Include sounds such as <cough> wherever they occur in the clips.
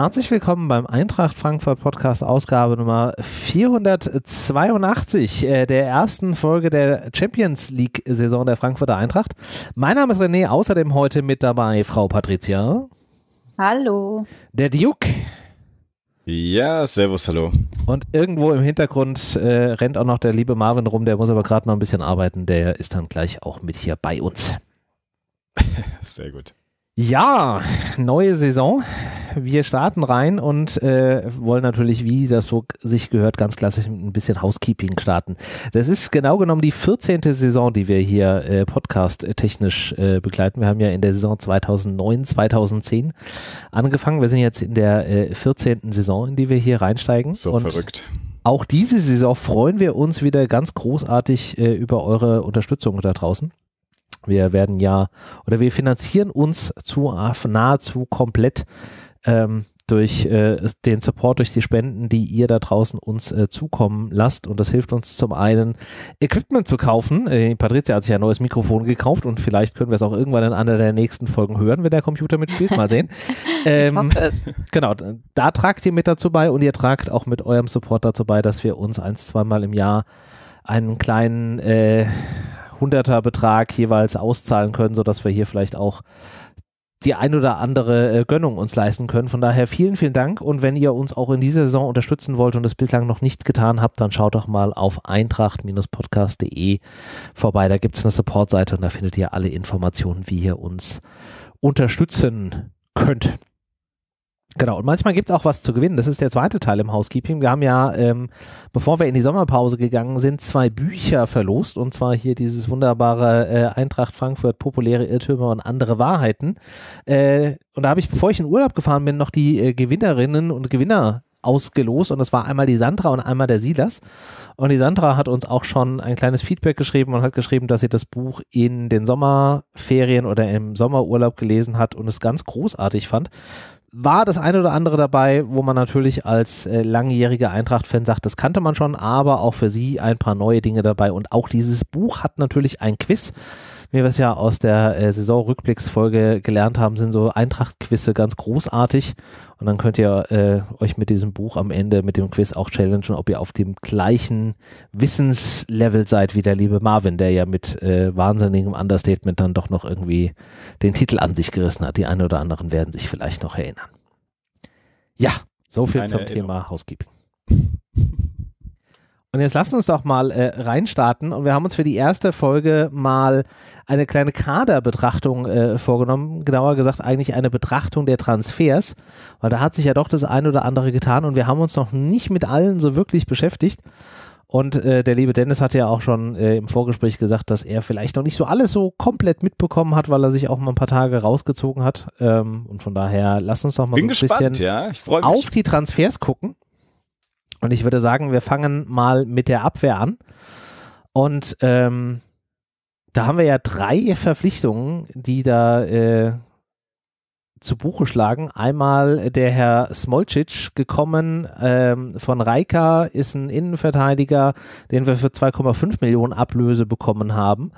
Herzlich willkommen beim Eintracht Frankfurt Podcast Ausgabe Nummer 482 äh, der ersten Folge der Champions League Saison der Frankfurter Eintracht. Mein Name ist René, außerdem heute mit dabei Frau Patricia. Hallo. Der Duke. Ja, servus, hallo. Und irgendwo im Hintergrund äh, rennt auch noch der liebe Marvin rum, der muss aber gerade noch ein bisschen arbeiten, der ist dann gleich auch mit hier bei uns. <laughs> Sehr gut. Ja, neue Saison wir starten rein und äh, wollen natürlich, wie das so sich gehört, ganz klassisch ein bisschen Housekeeping starten. Das ist genau genommen die 14. Saison, die wir hier äh, podcast-technisch äh, begleiten. Wir haben ja in der Saison 2009, 2010 angefangen. Wir sind jetzt in der äh, 14. Saison, in die wir hier reinsteigen. So und verrückt. Auch diese Saison freuen wir uns wieder ganz großartig äh, über eure Unterstützung da draußen. Wir werden ja oder wir finanzieren uns zu nahezu komplett ähm, durch äh, den Support, durch die Spenden, die ihr da draußen uns äh, zukommen lasst. Und das hilft uns zum einen, Equipment zu kaufen. Äh, Patricia hat sich ein neues Mikrofon gekauft und vielleicht können wir es auch irgendwann in einer der nächsten Folgen hören, wenn der Computer mitspielt. Mal sehen. <laughs> Ähm, genau, da tragt ihr mit dazu bei und ihr tragt auch mit eurem Support dazu bei, dass wir uns ein, zweimal im Jahr einen kleinen äh, Hunderterbetrag jeweils auszahlen können, sodass wir hier vielleicht auch die ein oder andere äh, Gönnung uns leisten können. Von daher vielen, vielen Dank. Und wenn ihr uns auch in dieser Saison unterstützen wollt und es bislang noch nicht getan habt, dann schaut doch mal auf eintracht-podcast.de vorbei. Da gibt es eine Supportseite und da findet ihr alle Informationen, wie ihr uns unterstützen könnt. Genau, und manchmal gibt es auch was zu gewinnen. Das ist der zweite Teil im Housekeeping. Wir haben ja, ähm, bevor wir in die Sommerpause gegangen sind, zwei Bücher verlost. Und zwar hier dieses wunderbare äh, Eintracht Frankfurt, populäre Irrtümer und andere Wahrheiten. Äh, und da habe ich, bevor ich in Urlaub gefahren bin, noch die äh, Gewinnerinnen und Gewinner ausgelost und das war einmal die Sandra und einmal der Silas. Und die Sandra hat uns auch schon ein kleines Feedback geschrieben und hat geschrieben, dass sie das Buch in den Sommerferien oder im Sommerurlaub gelesen hat und es ganz großartig fand war das eine oder andere dabei, wo man natürlich als äh, langjähriger Eintracht-Fan sagt, das kannte man schon, aber auch für sie ein paar neue Dinge dabei. Und auch dieses Buch hat natürlich ein Quiz wie wir es ja aus der äh, Saisonrückblicksfolge gelernt haben, sind so Eintracht-Quizze ganz großartig. Und dann könnt ihr äh, euch mit diesem Buch am Ende, mit dem Quiz auch challengen, ob ihr auf dem gleichen Wissenslevel seid wie der liebe Marvin, der ja mit äh, wahnsinnigem Understatement dann doch noch irgendwie den Titel an sich gerissen hat. Die einen oder anderen werden sich vielleicht noch erinnern. Ja, so viel Eine zum Erinnerung. Thema Housekeeping. <laughs> Und jetzt lasst uns doch mal äh, reinstarten. Und wir haben uns für die erste Folge mal eine kleine Kaderbetrachtung äh, vorgenommen. Genauer gesagt eigentlich eine Betrachtung der Transfers, weil da hat sich ja doch das eine oder andere getan und wir haben uns noch nicht mit allen so wirklich beschäftigt. Und äh, der liebe Dennis hat ja auch schon äh, im Vorgespräch gesagt, dass er vielleicht noch nicht so alles so komplett mitbekommen hat, weil er sich auch mal ein paar Tage rausgezogen hat. Ähm, und von daher, lass uns doch mal Bin so ein gespannt, bisschen ja. auf die Transfers gucken. Und ich würde sagen, wir fangen mal mit der Abwehr an. Und ähm, da haben wir ja drei Verpflichtungen, die da äh, zu Buche schlagen. Einmal der Herr Smolcic gekommen ähm, von Reika, ist ein Innenverteidiger, den wir für 2,5 Millionen Ablöse bekommen haben.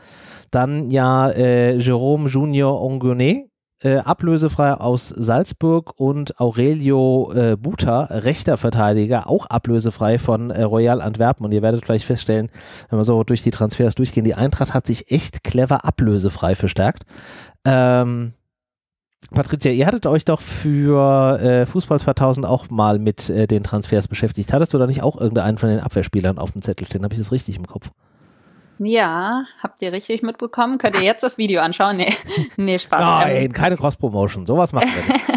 Dann ja äh, Jerome Junior Ongonet, äh, ablösefrei aus Salzburg und Aurelio äh, Buta, rechter Verteidiger, auch ablösefrei von äh, Royal Antwerpen. Und ihr werdet vielleicht feststellen, wenn wir so durch die Transfers durchgehen, die Eintracht hat sich echt clever ablösefrei verstärkt. Ähm, Patricia, ihr hattet euch doch für äh, Fußball 2000 auch mal mit äh, den Transfers beschäftigt. Hattest du da nicht auch irgendeinen von den Abwehrspielern auf dem Zettel stehen? Habe ich das richtig im Kopf? Ja, habt ihr richtig mitbekommen? Könnt ihr jetzt das Video anschauen? Nee, <laughs> nee Spaß. Nein, ähm. keine Cross-Promotion, sowas machen wir nicht. <laughs>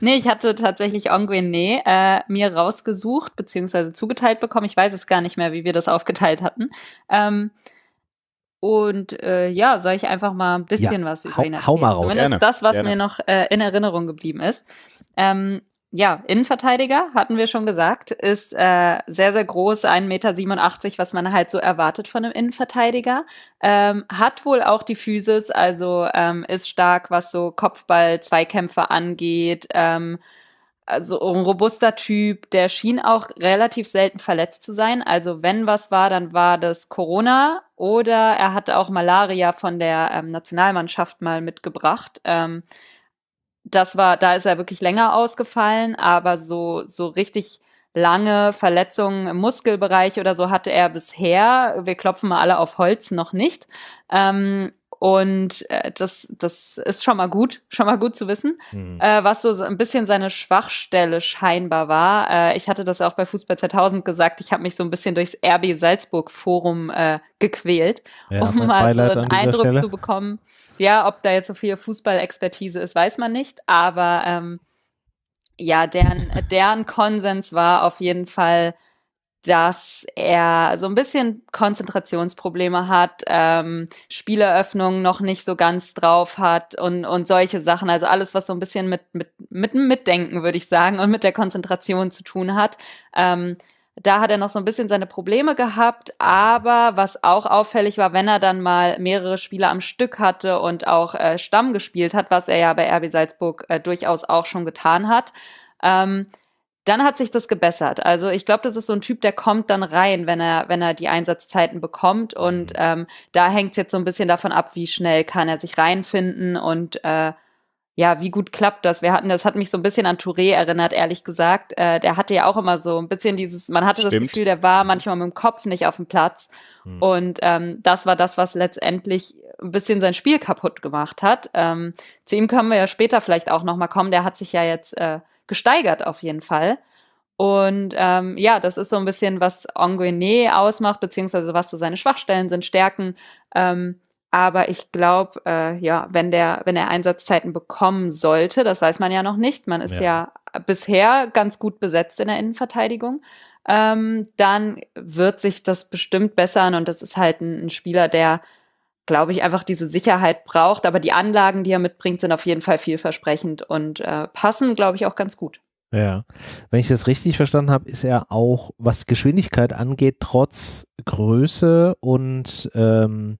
nee, ich hatte tatsächlich Ongwen Nee äh, mir rausgesucht, beziehungsweise zugeteilt bekommen. Ich weiß es gar nicht mehr, wie wir das aufgeteilt hatten. Ähm, und äh, ja, soll ich einfach mal ein bisschen ja, was über hau, ihn erzählen? Hau mal raus. Zumindest gerne, das, was gerne. mir noch äh, in Erinnerung geblieben ist. Ähm, ja, Innenverteidiger, hatten wir schon gesagt, ist äh, sehr, sehr groß, 1,87 Meter, was man halt so erwartet von einem Innenverteidiger. Ähm, hat wohl auch die Physis, also ähm, ist stark, was so Kopfball, Zweikämpfe angeht. Ähm, also ein robuster Typ, der schien auch relativ selten verletzt zu sein. Also wenn was war, dann war das Corona oder er hatte auch Malaria von der ähm, Nationalmannschaft mal mitgebracht. Ähm, das war, da ist er wirklich länger ausgefallen, aber so, so richtig lange Verletzungen im Muskelbereich oder so hatte er bisher, wir klopfen mal alle auf Holz, noch nicht. Ähm, und äh, das, das ist schon mal gut, schon mal gut zu wissen, mhm. äh, was so ein bisschen seine Schwachstelle scheinbar war. Äh, ich hatte das auch bei Fußball 2000 gesagt, ich habe mich so ein bisschen durchs RB Salzburg Forum äh, gequält, ja, um mal so einen Eindruck Stelle. zu bekommen. Ja, ob da jetzt so viel Fußballexpertise ist, weiß man nicht, aber ähm, ja, deren, deren Konsens war auf jeden Fall, dass er so ein bisschen Konzentrationsprobleme hat, ähm, Spieleröffnungen noch nicht so ganz drauf hat und, und solche Sachen. Also alles, was so ein bisschen mit, mit, mit dem Mitdenken, würde ich sagen, und mit der Konzentration zu tun hat. Ähm, da hat er noch so ein bisschen seine Probleme gehabt, aber was auch auffällig war, wenn er dann mal mehrere Spiele am Stück hatte und auch äh, Stamm gespielt hat, was er ja bei RB Salzburg äh, durchaus auch schon getan hat, ähm, dann hat sich das gebessert. Also ich glaube, das ist so ein Typ, der kommt dann rein, wenn er, wenn er die Einsatzzeiten bekommt. Und mhm. ähm, da hängt es jetzt so ein bisschen davon ab, wie schnell kann er sich reinfinden und äh, ja, wie gut klappt das? Wir hatten, das hat mich so ein bisschen an Touré erinnert, ehrlich gesagt. Äh, der hatte ja auch immer so ein bisschen dieses, man hatte Stimmt. das Gefühl, der war manchmal mit dem Kopf nicht auf dem Platz. Hm. Und ähm, das war das, was letztendlich ein bisschen sein Spiel kaputt gemacht hat. Ähm, zu ihm können wir ja später vielleicht auch nochmal kommen. Der hat sich ja jetzt äh, gesteigert auf jeden Fall. Und ähm, ja, das ist so ein bisschen, was Anguene ausmacht, beziehungsweise was so seine Schwachstellen sind, Stärken. Ähm, aber ich glaube, äh, ja, wenn der, wenn er Einsatzzeiten bekommen sollte, das weiß man ja noch nicht. Man ist ja, ja bisher ganz gut besetzt in der Innenverteidigung. Ähm, dann wird sich das bestimmt bessern. Und das ist halt ein, ein Spieler, der glaube ich, einfach diese Sicherheit braucht. Aber die Anlagen, die er mitbringt, sind auf jeden Fall vielversprechend und äh, passen, glaube ich, auch ganz gut. Ja, wenn ich das richtig verstanden habe, ist er auch, was Geschwindigkeit angeht, trotz Größe und ähm,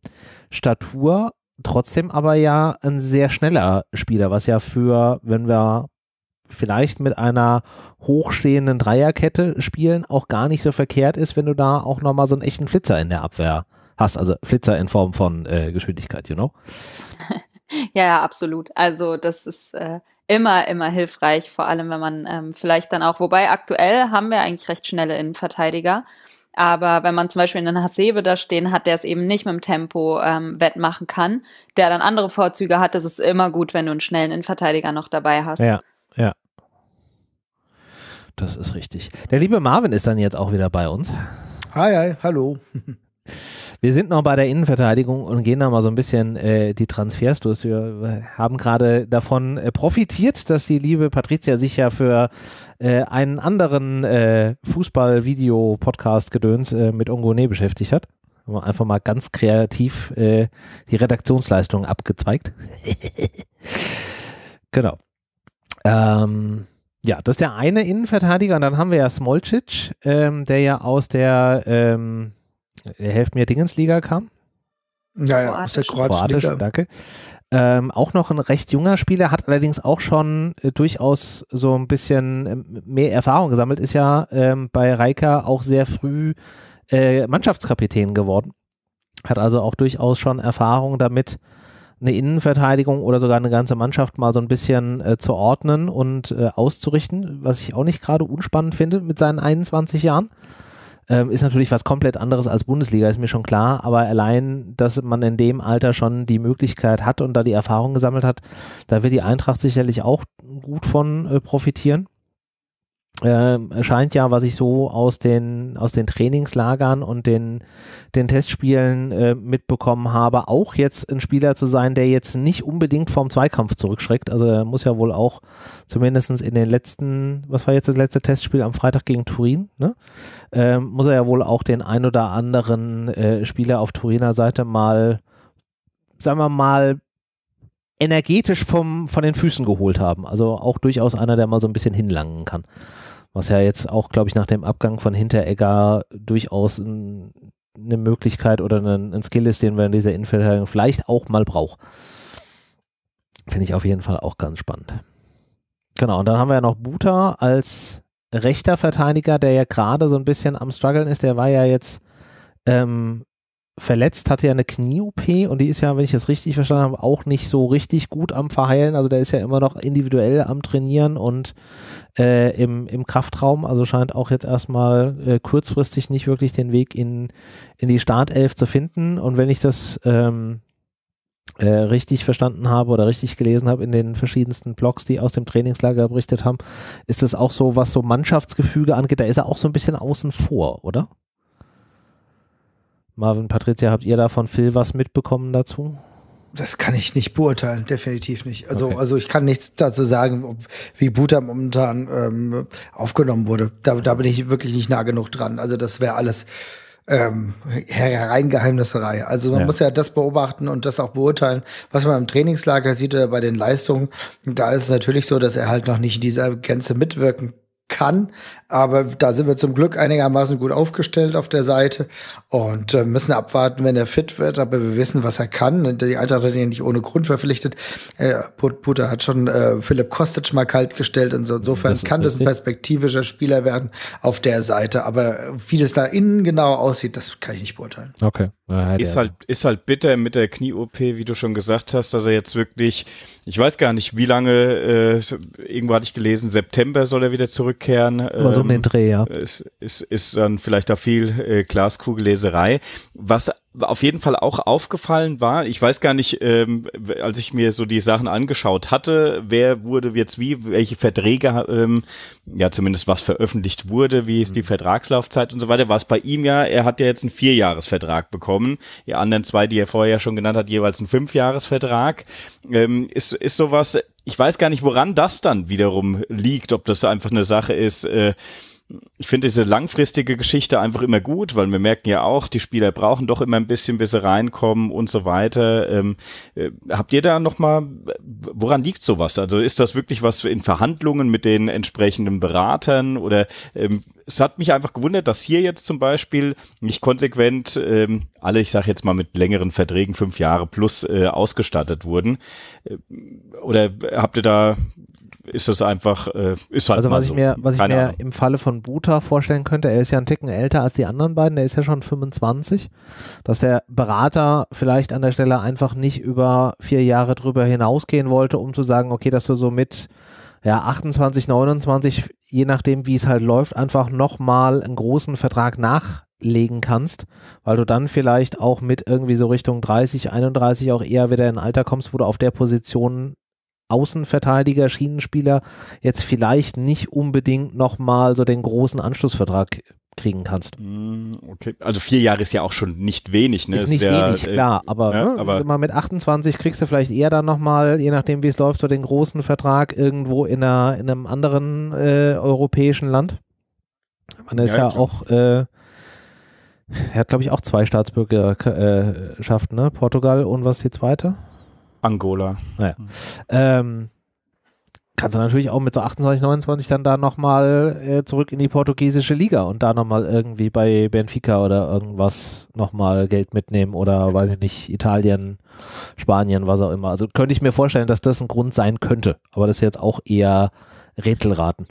Statur, trotzdem aber ja ein sehr schneller Spieler, was ja für, wenn wir vielleicht mit einer hochstehenden Dreierkette spielen, auch gar nicht so verkehrt ist, wenn du da auch nochmal so einen echten Flitzer in der Abwehr hast. Also Flitzer in Form von äh, Geschwindigkeit, you know? <laughs> ja, ja, absolut. Also das ist äh, immer, immer hilfreich, vor allem wenn man ähm, vielleicht dann auch, wobei aktuell haben wir eigentlich recht schnelle Innenverteidiger. Aber wenn man zum Beispiel einen Hasebe da stehen hat, der es eben nicht mit dem Tempo ähm, wettmachen kann, der dann andere Vorzüge hat, das ist immer gut, wenn du einen schnellen Innenverteidiger noch dabei hast. Ja, ja. Das ist richtig. Der liebe Marvin ist dann jetzt auch wieder bei uns. Hi, hi, hallo. <laughs> Wir sind noch bei der Innenverteidigung und gehen da mal so ein bisschen äh, die Transfers durch. Wir haben gerade davon äh, profitiert, dass die liebe Patricia sich ja für äh, einen anderen äh, Fußball-Video-Podcast-Gedöns äh, mit Ongone beschäftigt hat. Haben wir einfach mal ganz kreativ äh, die Redaktionsleistung abgezweigt. <laughs> genau. Ähm, ja, das ist der eine Innenverteidiger und dann haben wir ja Smolcic, ähm, der ja aus der ähm, er helft mir, Dingensliga kam? Ja, ja, Kroatisch. ist ja Kroatisch, Liga. danke. Ähm, auch noch ein recht junger Spieler, hat allerdings auch schon äh, durchaus so ein bisschen äh, mehr Erfahrung gesammelt, ist ja ähm, bei Reika auch sehr früh äh, Mannschaftskapitän geworden. Hat also auch durchaus schon Erfahrung damit, eine Innenverteidigung oder sogar eine ganze Mannschaft mal so ein bisschen äh, zu ordnen und äh, auszurichten, was ich auch nicht gerade unspannend finde mit seinen 21 Jahren ähm, ist natürlich was komplett anderes als Bundesliga, ist mir schon klar, aber allein, dass man in dem Alter schon die Möglichkeit hat und da die Erfahrung gesammelt hat, da wird die Eintracht sicherlich auch gut von äh, profitieren äh, scheint ja, was ich so aus den, aus den Trainingslagern und den, den Testspielen äh, mitbekommen habe, auch jetzt ein Spieler zu sein, der jetzt nicht unbedingt vom Zweikampf zurückschreckt. Also er muss ja wohl auch zumindest in den letzten, was war jetzt das letzte Testspiel am Freitag gegen Turin, ne? ähm, muss er ja wohl auch den ein oder anderen äh, Spieler auf Turiner Seite mal, sagen wir mal, energetisch vom, von den Füßen geholt haben. Also auch durchaus einer, der mal so ein bisschen hinlangen kann was ja jetzt auch, glaube ich, nach dem Abgang von Hinteregger durchaus ein, eine Möglichkeit oder ein, ein Skill ist, den wir in dieser Innenverteidigung vielleicht auch mal braucht. Finde ich auf jeden Fall auch ganz spannend. Genau, und dann haben wir ja noch Buta als rechter Verteidiger, der ja gerade so ein bisschen am struggeln ist. Der war ja jetzt ähm, verletzt, hatte ja eine Knie-OP und die ist ja, wenn ich das richtig verstanden habe, auch nicht so richtig gut am Verheilen. Also der ist ja immer noch individuell am Trainieren und äh, im, im Kraftraum. Also scheint auch jetzt erstmal äh, kurzfristig nicht wirklich den Weg in, in die Startelf zu finden. Und wenn ich das ähm, äh, richtig verstanden habe oder richtig gelesen habe in den verschiedensten Blogs, die aus dem Trainingslager berichtet haben, ist das auch so, was so Mannschaftsgefüge angeht, da ist er auch so ein bisschen außen vor, oder? Marvin, Patricia, habt ihr da von Phil was mitbekommen dazu? Das kann ich nicht beurteilen, definitiv nicht. Also, okay. also ich kann nichts dazu sagen, ob, wie Buta momentan ähm, aufgenommen wurde. Da, da bin ich wirklich nicht nah genug dran. Also das wäre alles ähm, Hereingeheimnisserei. Also man ja. muss ja das beobachten und das auch beurteilen, was man im Trainingslager sieht oder bei den Leistungen. Da ist es natürlich so, dass er halt noch nicht in dieser Gänze mitwirken kann. Aber da sind wir zum Glück einigermaßen gut aufgestellt auf der Seite und äh, müssen abwarten, wenn er fit wird. Aber wir wissen, was er kann. Die Eintracht hat ihn nicht ohne Grund verpflichtet. Äh, Puter hat schon äh, Philipp Kostic mal kalt Insofern das kann richtig. das ein perspektivischer Spieler werden auf der Seite. Aber wie das da innen genau aussieht, das kann ich nicht beurteilen. Okay. Ah, ist halt, ist halt bitter mit der Knie-OP, wie du schon gesagt hast, dass er jetzt wirklich, ich weiß gar nicht, wie lange, äh, irgendwo hatte ich gelesen, September soll er wieder zurückkehren. Ähm, War so um den ähm, Dreh, ja. Ist, ist, ist dann vielleicht auch viel äh, Glaskugelleserei. Was auf jeden Fall auch aufgefallen war, ich weiß gar nicht, ähm, als ich mir so die Sachen angeschaut hatte, wer wurde jetzt wie, welche Verträge, ähm, ja zumindest was veröffentlicht wurde, wie ist die mhm. Vertragslaufzeit und so weiter, war es bei ihm ja, er hat ja jetzt einen Vierjahresvertrag bekommen, die anderen zwei, die er vorher ja schon genannt hat, jeweils einen Fünfjahresvertrag. Ähm, ist, ist sowas, ich weiß gar nicht, woran das dann wiederum liegt, ob das einfach eine Sache ist, äh, ich finde diese langfristige Geschichte einfach immer gut, weil wir merken ja auch, die Spieler brauchen doch immer ein bisschen, bis sie reinkommen und so weiter. Ähm, äh, habt ihr da nochmal, woran liegt sowas? Also ist das wirklich was in Verhandlungen mit den entsprechenden Beratern oder ähm, es hat mich einfach gewundert, dass hier jetzt zum Beispiel nicht konsequent ähm, alle, ich sage jetzt mal mit längeren Verträgen, fünf Jahre plus äh, ausgestattet wurden. Äh, oder habt ihr da ist das einfach, äh, ist halt Also was so. ich mir, was ich mir im Falle von Buta vorstellen könnte, er ist ja einen Ticken älter als die anderen beiden, der ist ja schon 25, dass der Berater vielleicht an der Stelle einfach nicht über vier Jahre drüber hinausgehen wollte, um zu sagen, okay, dass du so mit ja, 28, 29, je nachdem, wie es halt läuft, einfach nochmal einen großen Vertrag nachlegen kannst, weil du dann vielleicht auch mit irgendwie so Richtung 30, 31 auch eher wieder in ein Alter kommst, wo du auf der Position Außenverteidiger, Schienenspieler jetzt vielleicht nicht unbedingt nochmal so den großen Anschlussvertrag kriegen kannst. Mm, okay, also vier Jahre ist ja auch schon nicht wenig. Ne? Ist nicht wär, wenig, äh, klar, aber, ja, ne, mal mit 28 kriegst du vielleicht eher dann nochmal, je nachdem wie es läuft, so den großen Vertrag irgendwo in, einer, in einem anderen äh, europäischen Land. Man ist ja, ja auch, äh, er hat glaube ich auch zwei Staatsbürgerschaften, ne? Portugal und was ist die zweite? Angola. Naja. Ähm, kannst du natürlich auch mit so 28, 29 dann da nochmal äh, zurück in die portugiesische Liga und da nochmal irgendwie bei Benfica oder irgendwas nochmal Geld mitnehmen oder weiß ich nicht, Italien, Spanien, was auch immer. Also könnte ich mir vorstellen, dass das ein Grund sein könnte. Aber das ist jetzt auch eher Rätselraten.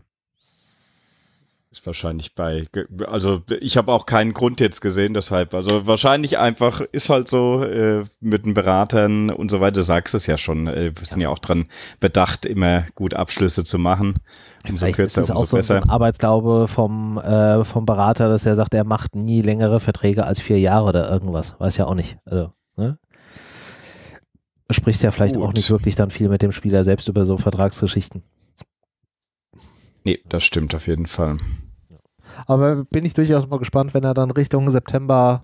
Ist wahrscheinlich bei, also ich habe auch keinen Grund jetzt gesehen, deshalb. Also wahrscheinlich einfach ist halt so äh, mit den Beratern und so weiter, du sagst es ja schon. Äh, wir sind ja. ja auch dran bedacht, immer gut Abschlüsse zu machen. Umso Vielleicht kürzer, ist es auch so besser. ein Arbeitsglaube vom, äh, vom Berater, dass er sagt, er macht nie längere Verträge als vier Jahre oder irgendwas. Weiß ja auch nicht. Also, ne? sprichst ja vielleicht Gut. auch nicht wirklich dann viel mit dem Spieler selbst über so Vertragsgeschichten. Nee, das stimmt auf jeden Fall. Aber bin ich durchaus mal gespannt, wenn er dann Richtung September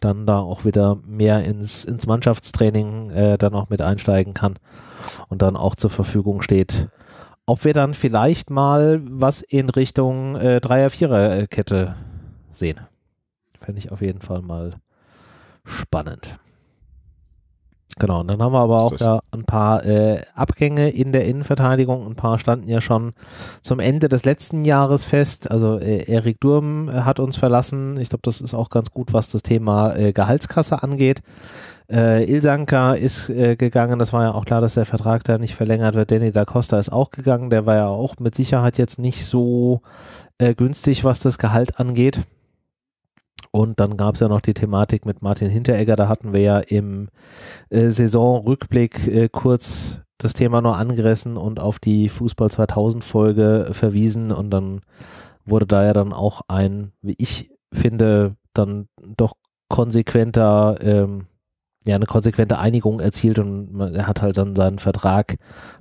dann da auch wieder mehr ins, ins Mannschaftstraining äh, dann auch mit einsteigen kann und dann auch zur Verfügung steht. Ob wir dann vielleicht mal was in Richtung äh, Dreier-Vierer-Kette sehen. Fände ich auf jeden Fall mal spannend. Genau, und dann haben wir aber auch ja ein paar äh, Abgänge in der Innenverteidigung. Ein paar standen ja schon zum Ende des letzten Jahres fest. Also äh, Erik Durm äh, hat uns verlassen. Ich glaube, das ist auch ganz gut, was das Thema äh, Gehaltskasse angeht. Äh, Ilsanka ist äh, gegangen, das war ja auch klar, dass der Vertrag da nicht verlängert wird. Danny da Costa ist auch gegangen, der war ja auch mit Sicherheit jetzt nicht so äh, günstig, was das Gehalt angeht. Und dann gab es ja noch die Thematik mit Martin Hinteregger. Da hatten wir ja im äh, Saisonrückblick äh, kurz das Thema nur angerissen und auf die Fußball 2000 Folge verwiesen. Und dann wurde da ja dann auch ein, wie ich finde, dann doch konsequenter, ähm, ja, eine konsequente Einigung erzielt und man, er hat halt dann seinen Vertrag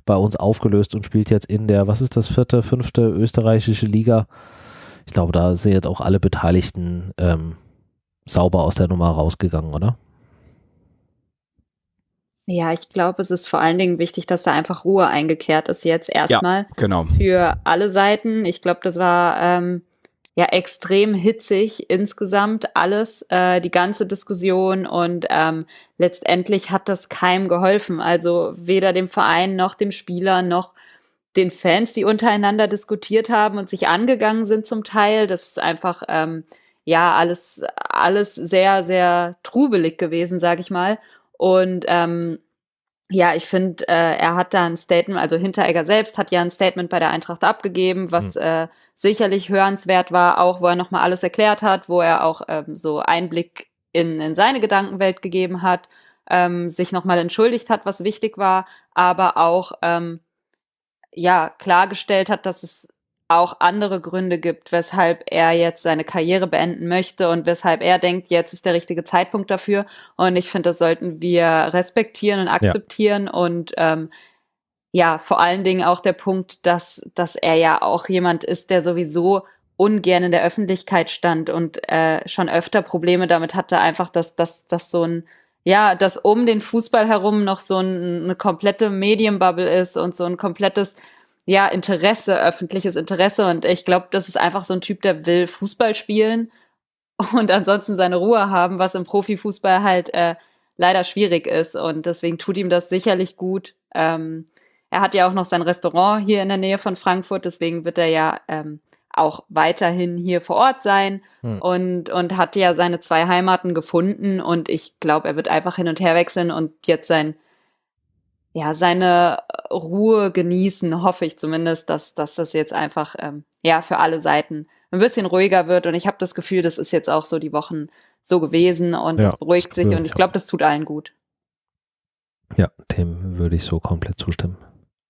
bei uns aufgelöst und spielt jetzt in der, was ist das, vierte, fünfte österreichische Liga. Ich glaube, da sind jetzt auch alle Beteiligten ähm, sauber aus der Nummer rausgegangen, oder? Ja, ich glaube, es ist vor allen Dingen wichtig, dass da einfach Ruhe eingekehrt ist jetzt erstmal. Ja, genau. Für alle Seiten. Ich glaube, das war ähm, ja extrem hitzig insgesamt alles, äh, die ganze Diskussion und ähm, letztendlich hat das keinem geholfen. Also weder dem Verein noch dem Spieler noch den Fans, die untereinander diskutiert haben und sich angegangen sind zum Teil. Das ist einfach ähm, ja, alles, alles sehr, sehr trubelig gewesen, sage ich mal. Und ähm, ja, ich finde, äh, er hat da ein Statement, also Hinteregger selbst hat ja ein Statement bei der Eintracht abgegeben, was mhm. äh, sicherlich hörenswert war, auch wo er nochmal alles erklärt hat, wo er auch ähm, so Einblick in, in seine Gedankenwelt gegeben hat, ähm, sich nochmal entschuldigt hat, was wichtig war, aber auch ähm, ja klargestellt hat, dass es auch andere Gründe gibt, weshalb er jetzt seine Karriere beenden möchte und weshalb er denkt, jetzt ist der richtige Zeitpunkt dafür. Und ich finde, das sollten wir respektieren und akzeptieren. Ja. Und ähm, ja, vor allen Dingen auch der Punkt, dass, dass er ja auch jemand ist, der sowieso ungern in der Öffentlichkeit stand und äh, schon öfter Probleme damit hatte, einfach, dass, dass, dass so ein ja, dass um den Fußball herum noch so ein, eine komplette Medienbubble ist und so ein komplettes ja, Interesse, öffentliches Interesse. Und ich glaube, das ist einfach so ein Typ, der will Fußball spielen und ansonsten seine Ruhe haben, was im Profifußball halt äh, leider schwierig ist. Und deswegen tut ihm das sicherlich gut. Ähm, er hat ja auch noch sein Restaurant hier in der Nähe von Frankfurt, deswegen wird er ja ähm, auch weiterhin hier vor Ort sein hm. und, und hat ja seine zwei Heimaten gefunden. Und ich glaube, er wird einfach hin und her wechseln und jetzt sein ja, seine äh, Ruhe genießen, hoffe ich zumindest, dass, dass das jetzt einfach ähm, ja für alle Seiten ein bisschen ruhiger wird. Und ich habe das Gefühl, das ist jetzt auch so die Wochen so gewesen und es beruhigt sich und ich glaube, das tut allen gut. Ja, dem würde ich so komplett zustimmen.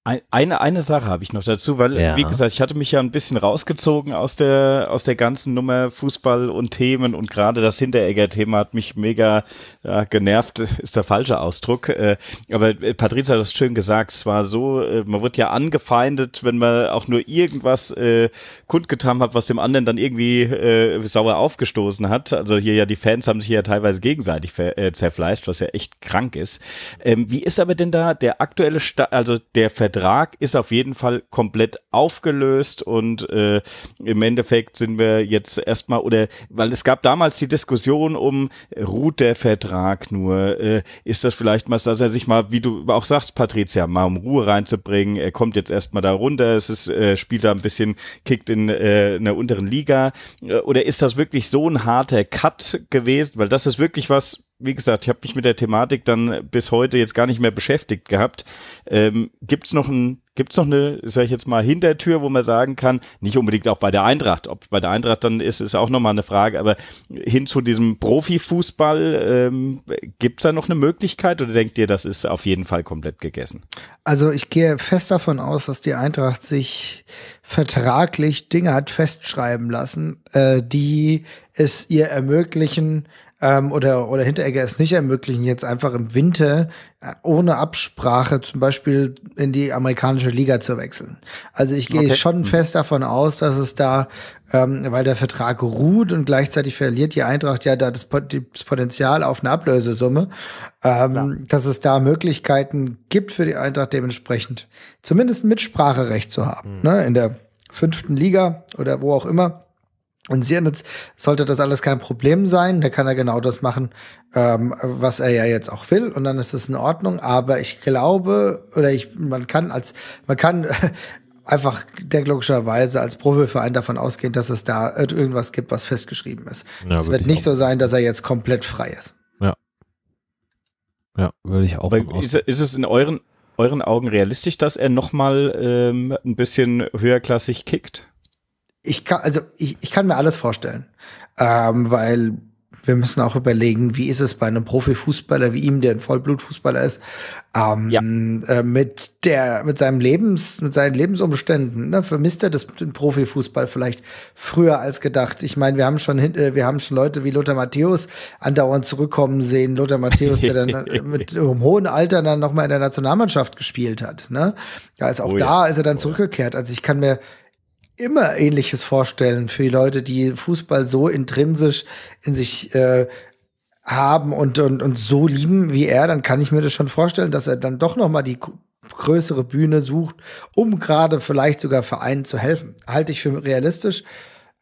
Eine, eine Sache habe ich noch dazu, weil, ja. wie gesagt, ich hatte mich ja ein bisschen rausgezogen aus der, aus der ganzen Nummer Fußball und Themen und gerade das Hinteregger-Thema hat mich mega ja, äh, genervt, ist der falsche Ausdruck. Äh, aber äh, Patrizia hat das schön gesagt, es war so, man wird ja angefeindet, wenn man auch nur irgendwas äh, kundgetan hat, was dem anderen dann irgendwie äh, sauer aufgestoßen hat. Also hier ja, die Fans haben sich ja teilweise gegenseitig äh, zerfleischt, was ja echt krank ist. Ähm, wie ist aber denn da der aktuelle, Sta also der Ver Vertrag ist auf jeden Fall komplett aufgelöst und äh, im Endeffekt sind wir jetzt erstmal, oder weil es gab damals die Diskussion um, äh, ruht der Vertrag nur? Äh, ist das vielleicht mal, dass er sich mal, wie du auch sagst, Patricia, mal um Ruhe reinzubringen? Er kommt jetzt erstmal da runter, es ist, äh, spielt da ein bisschen, kickt in äh, einer unteren Liga. Äh, oder ist das wirklich so ein harter Cut gewesen? Weil das ist wirklich was, wie gesagt, ich habe mich mit der Thematik dann bis heute jetzt gar nicht mehr beschäftigt gehabt. Ähm, gibt's noch ein, gibt's noch eine, sage ich jetzt mal, Hintertür, wo man sagen kann, nicht unbedingt auch bei der Eintracht, ob bei der Eintracht dann ist, ist auch nochmal eine Frage, aber hin zu diesem Profifußball, ähm, gibt's da noch eine Möglichkeit oder denkt ihr, das ist auf jeden Fall komplett gegessen? Also ich gehe fest davon aus, dass die Eintracht sich vertraglich Dinge hat festschreiben lassen, äh, die es ihr ermöglichen, ähm, oder, oder Hinteregger es nicht ermöglichen, jetzt einfach im Winter äh, ohne Absprache zum Beispiel in die amerikanische Liga zu wechseln. Also ich gehe okay. schon mhm. fest davon aus, dass es da, ähm, weil der Vertrag ruht und gleichzeitig verliert die Eintracht ja da das, das Potenzial auf eine Ablösesumme, ähm, dass es da Möglichkeiten gibt für die Eintracht dementsprechend zumindest ein Mitspracherecht zu haben, mhm. ne, in der fünften Liga oder wo auch immer in Sirnitz sollte das alles kein Problem sein. Da kann er genau das machen, ähm, was er ja jetzt auch will. Und dann ist es in Ordnung. Aber ich glaube, oder ich, man kann als, man kann <laughs> einfach logischerweise, als Profiverein davon ausgehen, dass es da irgendwas gibt, was festgeschrieben ist. Ja, es wird nicht so sein, dass er jetzt komplett frei ist. Ja. Ja, würde ich auch. Ist, ist es in euren, euren Augen realistisch, dass er nochmal ähm, ein bisschen höherklassig kickt? ich kann, also ich, ich kann mir alles vorstellen, ähm, weil wir müssen auch überlegen, wie ist es bei einem Profifußballer wie ihm, der ein Vollblutfußballer ist, ähm, ja. äh, mit der, mit seinem Lebens, mit seinen Lebensumständen, ne? vermisst er das, den Profifußball vielleicht früher als gedacht. Ich meine, wir haben schon, äh, wir haben schon Leute wie Lothar Matthäus andauernd zurückkommen sehen, Lothar Matthäus, der dann äh, <laughs> mit um äh, hohen Alter dann nochmal in der Nationalmannschaft gespielt hat, ne? Da ist auch oh, da, ja. ist er dann oh, zurückgekehrt. Also ich kann mir, immer Ähnliches vorstellen für die Leute, die Fußball so intrinsisch in sich äh, haben und, und, und so lieben wie er, dann kann ich mir das schon vorstellen, dass er dann doch noch mal die größere Bühne sucht, um gerade vielleicht sogar Vereinen zu helfen. Halte ich für realistisch.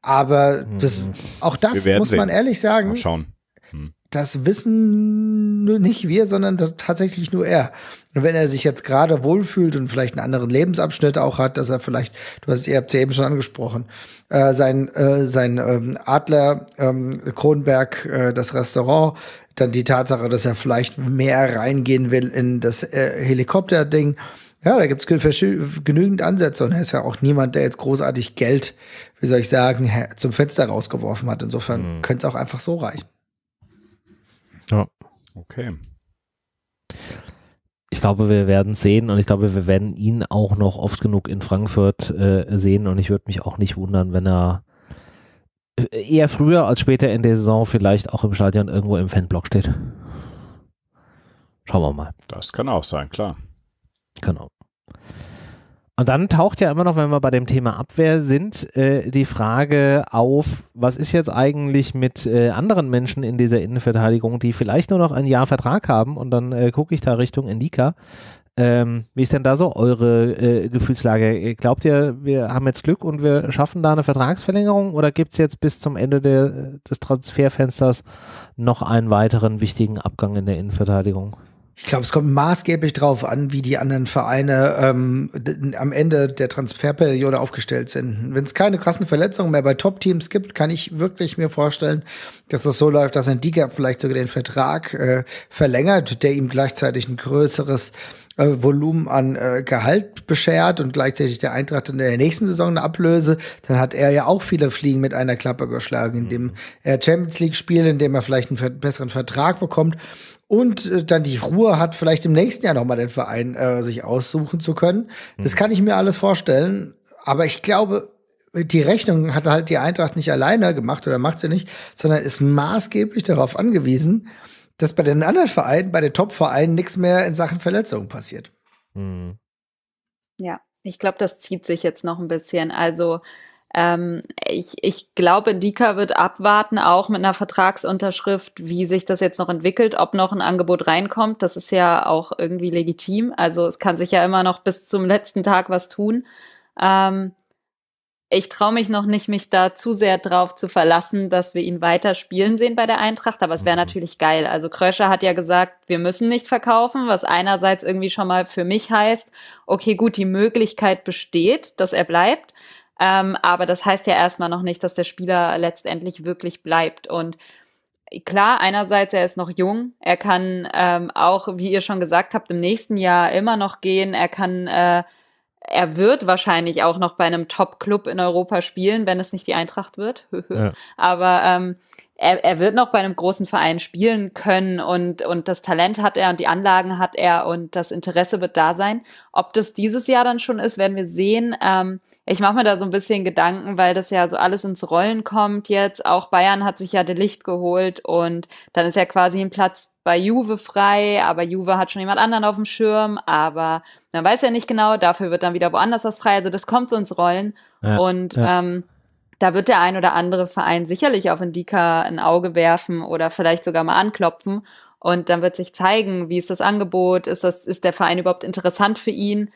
Aber das, mhm. auch das muss man ehrlich sagen. Mal schauen. Mhm. Das wissen nicht wir, sondern tatsächlich nur er. Und wenn er sich jetzt gerade wohlfühlt und vielleicht einen anderen Lebensabschnitt auch hat, dass er vielleicht, du hast, ihr habt es ja eben schon angesprochen, äh, sein, äh, sein ähm, Adler, ähm, Kronberg, äh, das Restaurant, dann die Tatsache, dass er vielleicht mehr reingehen will in das äh, Helikopter-Ding. Ja, da gibt es genügend Ansätze und er ist ja auch niemand, der jetzt großartig Geld, wie soll ich sagen, zum Fenster rausgeworfen hat. Insofern mhm. könnte es auch einfach so reichen. Ja, okay ich glaube, wir werden sehen und ich glaube, wir werden ihn auch noch oft genug in Frankfurt äh, sehen und ich würde mich auch nicht wundern, wenn er äh, eher früher als später in der Saison vielleicht auch im Stadion irgendwo im Fanblock steht. Schauen wir mal. Das kann auch sein, klar. Genau. Und dann taucht ja immer noch, wenn wir bei dem Thema Abwehr sind, äh, die Frage auf, was ist jetzt eigentlich mit äh, anderen Menschen in dieser Innenverteidigung, die vielleicht nur noch ein Jahr Vertrag haben und dann äh, gucke ich da Richtung Indika. Ähm, wie ist denn da so eure äh, Gefühlslage? Glaubt ihr, wir haben jetzt Glück und wir schaffen da eine Vertragsverlängerung oder gibt es jetzt bis zum Ende der, des Transferfensters noch einen weiteren wichtigen Abgang in der Innenverteidigung? Ich glaube, es kommt maßgeblich drauf an, wie die anderen Vereine ähm, am Ende der Transferperiode aufgestellt sind. Wenn es keine krassen Verletzungen mehr bei Top-Teams gibt, kann ich wirklich mir vorstellen, dass das so läuft, dass ein Diga vielleicht sogar den Vertrag äh, verlängert, der ihm gleichzeitig ein größeres äh, Volumen an äh, Gehalt beschert und gleichzeitig der Eintracht in der nächsten Saison eine Ablöse, dann hat er ja auch viele Fliegen mit einer Klappe geschlagen, indem er Champions League spielt, indem er vielleicht einen besseren Vertrag bekommt und äh, dann die Ruhe hat, vielleicht im nächsten Jahr nochmal den Verein äh, sich aussuchen zu können. Das kann ich mir alles vorstellen. Aber ich glaube, die Rechnung hat halt die Eintracht nicht alleine gemacht oder macht sie nicht, sondern ist maßgeblich darauf angewiesen, dass bei den anderen Vereinen, bei den Top-Vereinen, nichts mehr in Sachen Verletzungen passiert. Mhm. Ja, ich glaube, das zieht sich jetzt noch ein bisschen. Also ähm, ich, ich glaube, Dika wird abwarten, auch mit einer Vertragsunterschrift, wie sich das jetzt noch entwickelt, ob noch ein Angebot reinkommt. Das ist ja auch irgendwie legitim. Also es kann sich ja immer noch bis zum letzten Tag was tun. Ähm, ich traue mich noch nicht, mich da zu sehr drauf zu verlassen, dass wir ihn weiter spielen sehen bei der Eintracht, aber es wäre mhm. natürlich geil. Also Kröscher hat ja gesagt, wir müssen nicht verkaufen, was einerseits irgendwie schon mal für mich heißt, okay, gut, die Möglichkeit besteht, dass er bleibt. Ähm, aber das heißt ja erstmal noch nicht, dass der Spieler letztendlich wirklich bleibt. Und klar, einerseits, er ist noch jung, er kann ähm, auch, wie ihr schon gesagt habt, im nächsten Jahr immer noch gehen, er kann äh, er wird wahrscheinlich auch noch bei einem Top-Club in Europa spielen, wenn es nicht die Eintracht wird. ja. Aber ähm, er, er wird noch bei einem großen Verein spielen können und, und das Talent hat er und die Anlagen hat er und das Interesse wird da sein. Ob das dieses Jahr dann schon ist, werden wir sehen. Ähm, ich mache mir da so ein bisschen Gedanken, weil das ja so alles ins Rollen kommt jetzt. Auch Bayern hat sich ja De Licht geholt und dann ist ja quasi ein Platz bei Juve frei, aber Juve hat schon jemand anderen auf dem Schirm, aber man weiß ja nicht genau, dafür wird dann wieder woanders was frei. Also das kommt so ins Rollen ja, und ja. Ähm, da wird der ein oder andere Verein sicherlich auf Indika ein Auge werfen oder vielleicht sogar mal anklopfen. Und dann wird sich zeigen, wie ist das Angebot, ist, das, ist der Verein überhaupt interessant für ihn?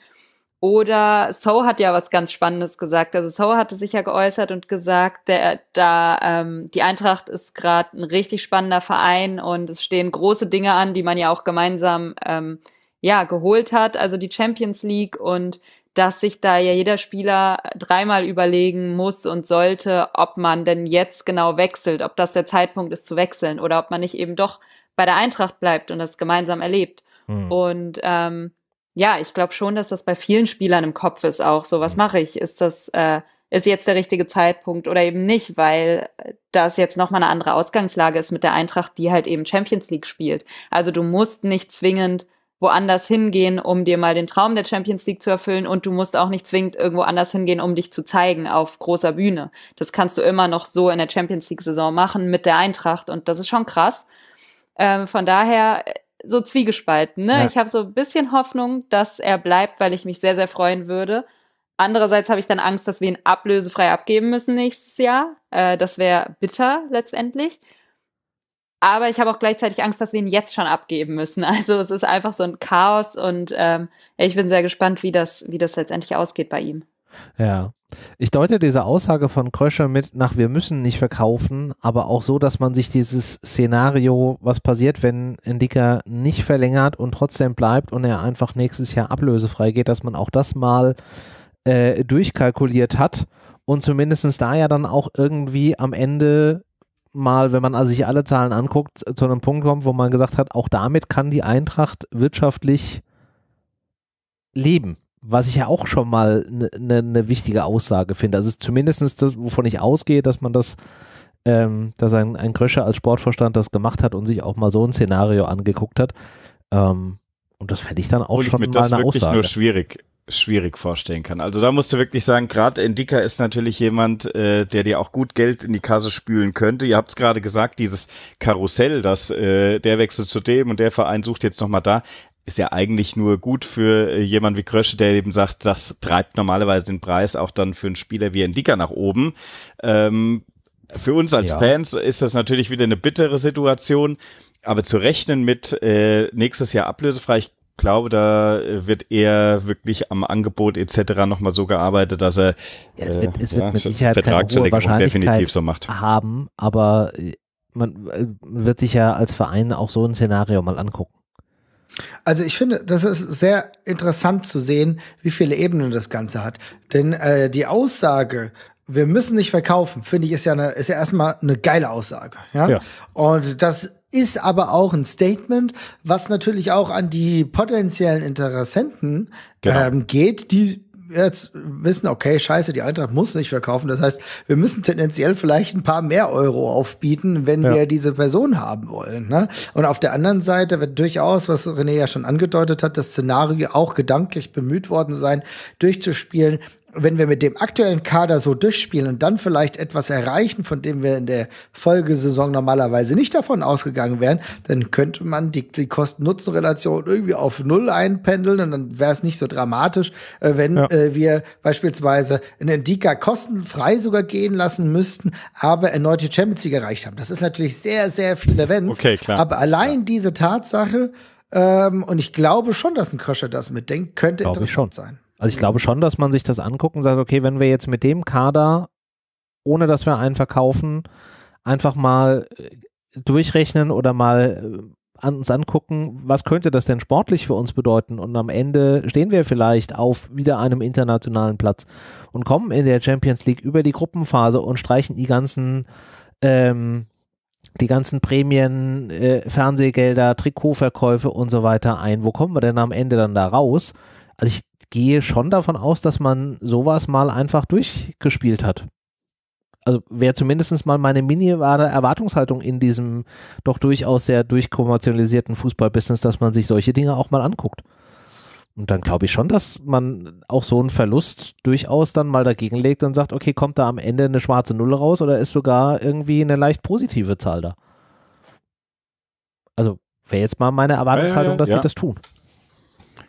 Oder So hat ja was ganz Spannendes gesagt. Also So hatte sich ja geäußert und gesagt, der, da ähm, die Eintracht ist gerade ein richtig spannender Verein und es stehen große Dinge an, die man ja auch gemeinsam ähm, ja geholt hat. Also die Champions League und dass sich da ja jeder Spieler dreimal überlegen muss und sollte, ob man denn jetzt genau wechselt, ob das der Zeitpunkt ist zu wechseln oder ob man nicht eben doch bei der Eintracht bleibt und das gemeinsam erlebt. Hm. Und ähm, ja, ich glaube schon, dass das bei vielen Spielern im Kopf ist auch. So, was mhm. mache ich? Ist das äh, ist jetzt der richtige Zeitpunkt oder eben nicht, weil äh, das jetzt nochmal eine andere Ausgangslage ist mit der Eintracht, die halt eben Champions League spielt. Also du musst nicht zwingend woanders hingehen, um dir mal den Traum der Champions League zu erfüllen und du musst auch nicht zwingend irgendwo anders hingehen, um dich zu zeigen auf großer Bühne. Das kannst du immer noch so in der Champions League Saison machen mit der Eintracht und das ist schon krass. Ähm, von daher äh, so zwiegespalten. Ne? Ja. Ich habe so ein bisschen Hoffnung, dass er bleibt, weil ich mich sehr, sehr freuen würde. Andererseits habe ich dann Angst, dass wir ihn ablösefrei abgeben müssen nächstes Jahr. Äh, das wäre bitter letztendlich. Aber ich habe auch gleichzeitig Angst, dass wir ihn jetzt schon abgeben müssen. <laughs> Also es ist einfach so ein Chaos und ähm, ich bin sehr gespannt, wie das, wie das letztendlich ausgeht bei ihm. Ja. Ich deute diese Aussage von Kröscher mit nach wir müssen nicht verkaufen, aber auch so, dass man sich dieses Szenario, was passiert, wenn ein Dicker nicht verlängert und trotzdem bleibt und er einfach nächstes Jahr ablösefrei geht, dass man auch das mal äh, durchkalkuliert hat und zumindestens da ja dann auch irgendwie am Ende mal, wenn man also sich alle Zahlen anguckt, äh, zu einem Punkt kommt, wo man gesagt hat, auch damit kann die Eintracht wirtschaftlich leben was ich ja auch schon mal eine ne, ne wichtige Aussage finde. Also es ist zumindest das, wovon ich ausgehe, dass man das, ähm, dass ein, ein Kröscher als Sportvorstand das gemacht hat und sich auch mal so ein Szenario angeguckt hat. Ähm, und das fände ich dann auch Obwohl schon ich mir mal das eine wirklich Aussage. nur schwierig schwierig vorstellen kann. Also da musst du wirklich sagen, gerade Endika ist natürlich jemand, äh, der dir auch gut Geld in die Kasse spülen könnte. Ihr habt es gerade gesagt, dieses Karussell, dass äh, der wechselt zu dem und der Verein sucht jetzt nochmal da ist ja eigentlich nur gut für äh, jemand wie Krösche, der eben sagt, das treibt normalerweise den Preis auch dann für einen Spieler wie ein Dicker nach oben. Ähm, für uns als ja. Fans ist das natürlich wieder eine bittere Situation, aber zu rechnen mit äh, nächstes Jahr ablösefrei, ich glaube, da äh, wird eher wirklich am Angebot etc. nochmal so gearbeitet, dass er ja, es wird, äh, es äh, wird ja, mit Sicherheit Vertrag keine hohe Wahrscheinlichkeit definitiv so macht. haben, aber man wird sich ja als Verein auch so ein Szenario mal angucken. Also ich finde, das ist sehr interessant zu sehen, wie viele Ebenen das Ganze hat. Denn äh, die Aussage, wir müssen nicht verkaufen, finde ich, ist ja, eine, ist ja erstmal eine geile Aussage. Ja? ja. Und das ist aber auch ein Statement, was natürlich auch an die potenziellen Interessenten genau. ähm, geht, die jetzt wissen, okay, scheiße, die Eintracht muss nicht verkaufen. Das heißt, wir müssen tendenziell vielleicht ein paar mehr Euro aufbieten, wenn ja. wir diese Person haben wollen. Ne? Und auf der anderen Seite wird durchaus, was René ja schon angedeutet hat, das Szenario auch gedanklich bemüht worden sein, durchzuspielen, wenn wir mit dem aktuellen Kader so durchspielen und dann vielleicht etwas erreichen, von dem wir in der Folgesaison normalerweise nicht davon ausgegangen wären, dann könnte man die, die Kosten-Nutzen-Relation irgendwie auf Null einpendeln und dann wäre es nicht so dramatisch, äh, wenn ja. äh, wir beispielsweise einen Endika kostenfrei sogar gehen lassen müssten, aber erneut die Champions League erreicht haben. Das ist natürlich sehr, sehr viel Events. Okay, klar. Aber allein ja. diese Tatsache, ähm, und ich glaube schon, dass ein Kröscher das mitdenkt, könnte glaube interessant sein. Also ich glaube schon, dass man sich das anguckt und sagt, okay, wenn wir jetzt mit dem Kader, ohne dass wir einen verkaufen, einfach mal äh, durchrechnen oder mal äh, an uns angucken, was könnte das denn sportlich für uns bedeuten? Und am Ende stehen wir vielleicht auf wieder einem internationalen Platz und kommen in der Champions League über die Gruppenphase und streichen die ganzen ähm, die ganzen Prämien, äh, Fernsehgelder, Trikotverkäufe und so weiter ein. Wo kommen wir denn am Ende dann da raus? Also ich gehe schon davon aus, dass man sowas mal einfach durchgespielt hat. Also wäre zumindest mal meine minimale Erwartungshaltung in diesem doch durchaus sehr durchkommerzialisierten Fußballbusiness, dass man sich solche Dinge auch mal anguckt. Und dann glaube ich schon, dass man auch so einen Verlust durchaus dann mal dagegen legt und sagt, okay, kommt da am Ende eine schwarze Null raus oder ist sogar irgendwie eine leicht positive Zahl da? Also wäre jetzt mal meine Erwartungshaltung, ja, ja, ja, dass die das tun.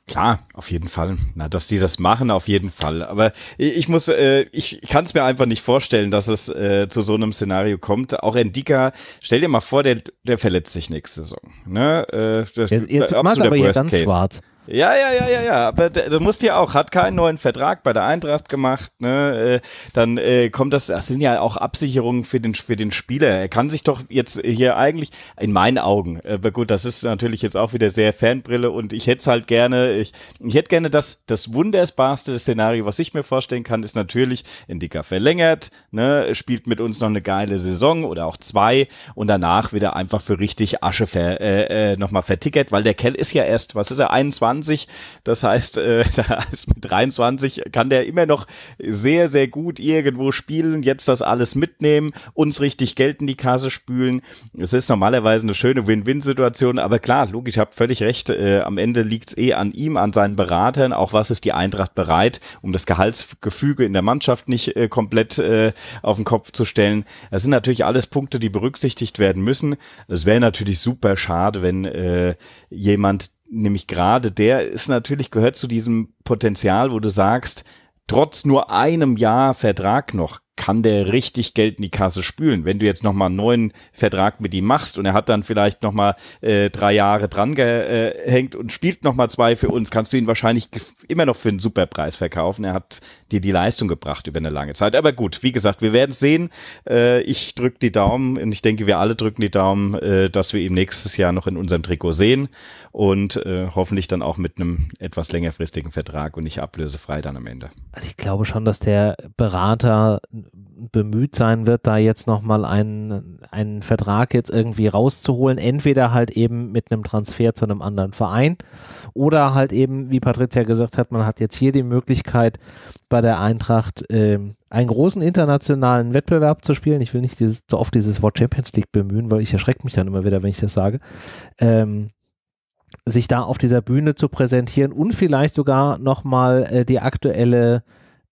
Klar, auf jeden Fall. Na, dass die das machen, auf jeden Fall. Aber ich muss, äh, ich kann es mir einfach nicht vorstellen, dass es äh, zu so einem Szenario kommt. Auch Endika, stell dir mal vor, der, der verletzt sich nächste Saison. Ne? Äh, das, jetzt jetzt machst aber hier ganz Case. schwarz. Ja, ja, ja, ja, ja. Aber du musst ja auch, hat keinen neuen Vertrag bei der Eintracht gemacht. Ne? Äh, dann äh, kommt das, das sind ja auch Absicherungen für den, für den Spieler. Er kann sich doch jetzt hier eigentlich, in meinen Augen, äh, aber gut, das ist natürlich jetzt auch wieder sehr Fanbrille und ich hätte es halt gerne, ich, ich hätte gerne das, das wunderbarste Szenario, was ich mir vorstellen kann, ist natürlich, Indica verlängert, ne? spielt mit uns noch eine geile Saison oder auch zwei und danach wieder einfach für richtig Asche ver, äh, äh nochmal vertickert, weil der Kell ist ja erst, was ist er, 21? 23. Das heißt, äh, <laughs> da ist mit 23 kann der immer noch sehr, sehr gut irgendwo spielen, jetzt das alles mitnehmen, uns richtig Geld in die Kasse spülen. Es ist normalerweise eine schöne Win-Win-Situation, aber klar, logisch, ich habe völlig recht. Äh, am Ende liegt es eh an ihm, an seinen Beratern. Auch was ist die Eintracht bereit, um das Gehaltsgefüge in der Mannschaft nicht äh, komplett äh, auf den Kopf zu stellen. Das sind natürlich alles Punkte, die berücksichtigt werden müssen. Es wäre natürlich super schade, wenn äh, jemand, nämlich gerade der ist natürlich gehört zu diesem Potenzial, wo du sagst, trotz nur einem Jahr Vertrag noch kann der richtig Geld in die Kasse spülen. Wenn du jetzt nochmal einen neuen Vertrag mit ihm machst und er hat dann vielleicht nochmal äh, drei Jahre dran gehängt äh, und spielt nochmal zwei für uns, kannst du ihn wahrscheinlich immer noch für einen super Preis verkaufen. Er hat dir die Leistung gebracht über eine lange Zeit. Aber gut, wie gesagt, wir werden sehen. Äh, ich drücke die Daumen und ich denke, wir alle drücken die Daumen, äh, dass wir ihn nächstes Jahr noch in unserem Trikot sehen und äh, hoffentlich dann auch mit einem etwas längerfristigen Vertrag und nicht ablösefrei dann am Ende. Also ich glaube schon, dass der Berater bemüht sein wird, da jetzt nochmal einen, einen Vertrag jetzt irgendwie rauszuholen. Entweder halt eben mit einem Transfer zu einem anderen Verein oder halt eben, wie Patricia gesagt hat, man hat jetzt hier die Möglichkeit, bei der Eintracht äh, einen großen internationalen Wettbewerb zu spielen. Ich will nicht dieses, so oft dieses Wort Champions League bemühen, weil ich erschrecke mich dann immer wieder, wenn ich das sage. Ähm, sich da auf dieser Bühne zu präsentieren und vielleicht sogar nochmal äh, die aktuelle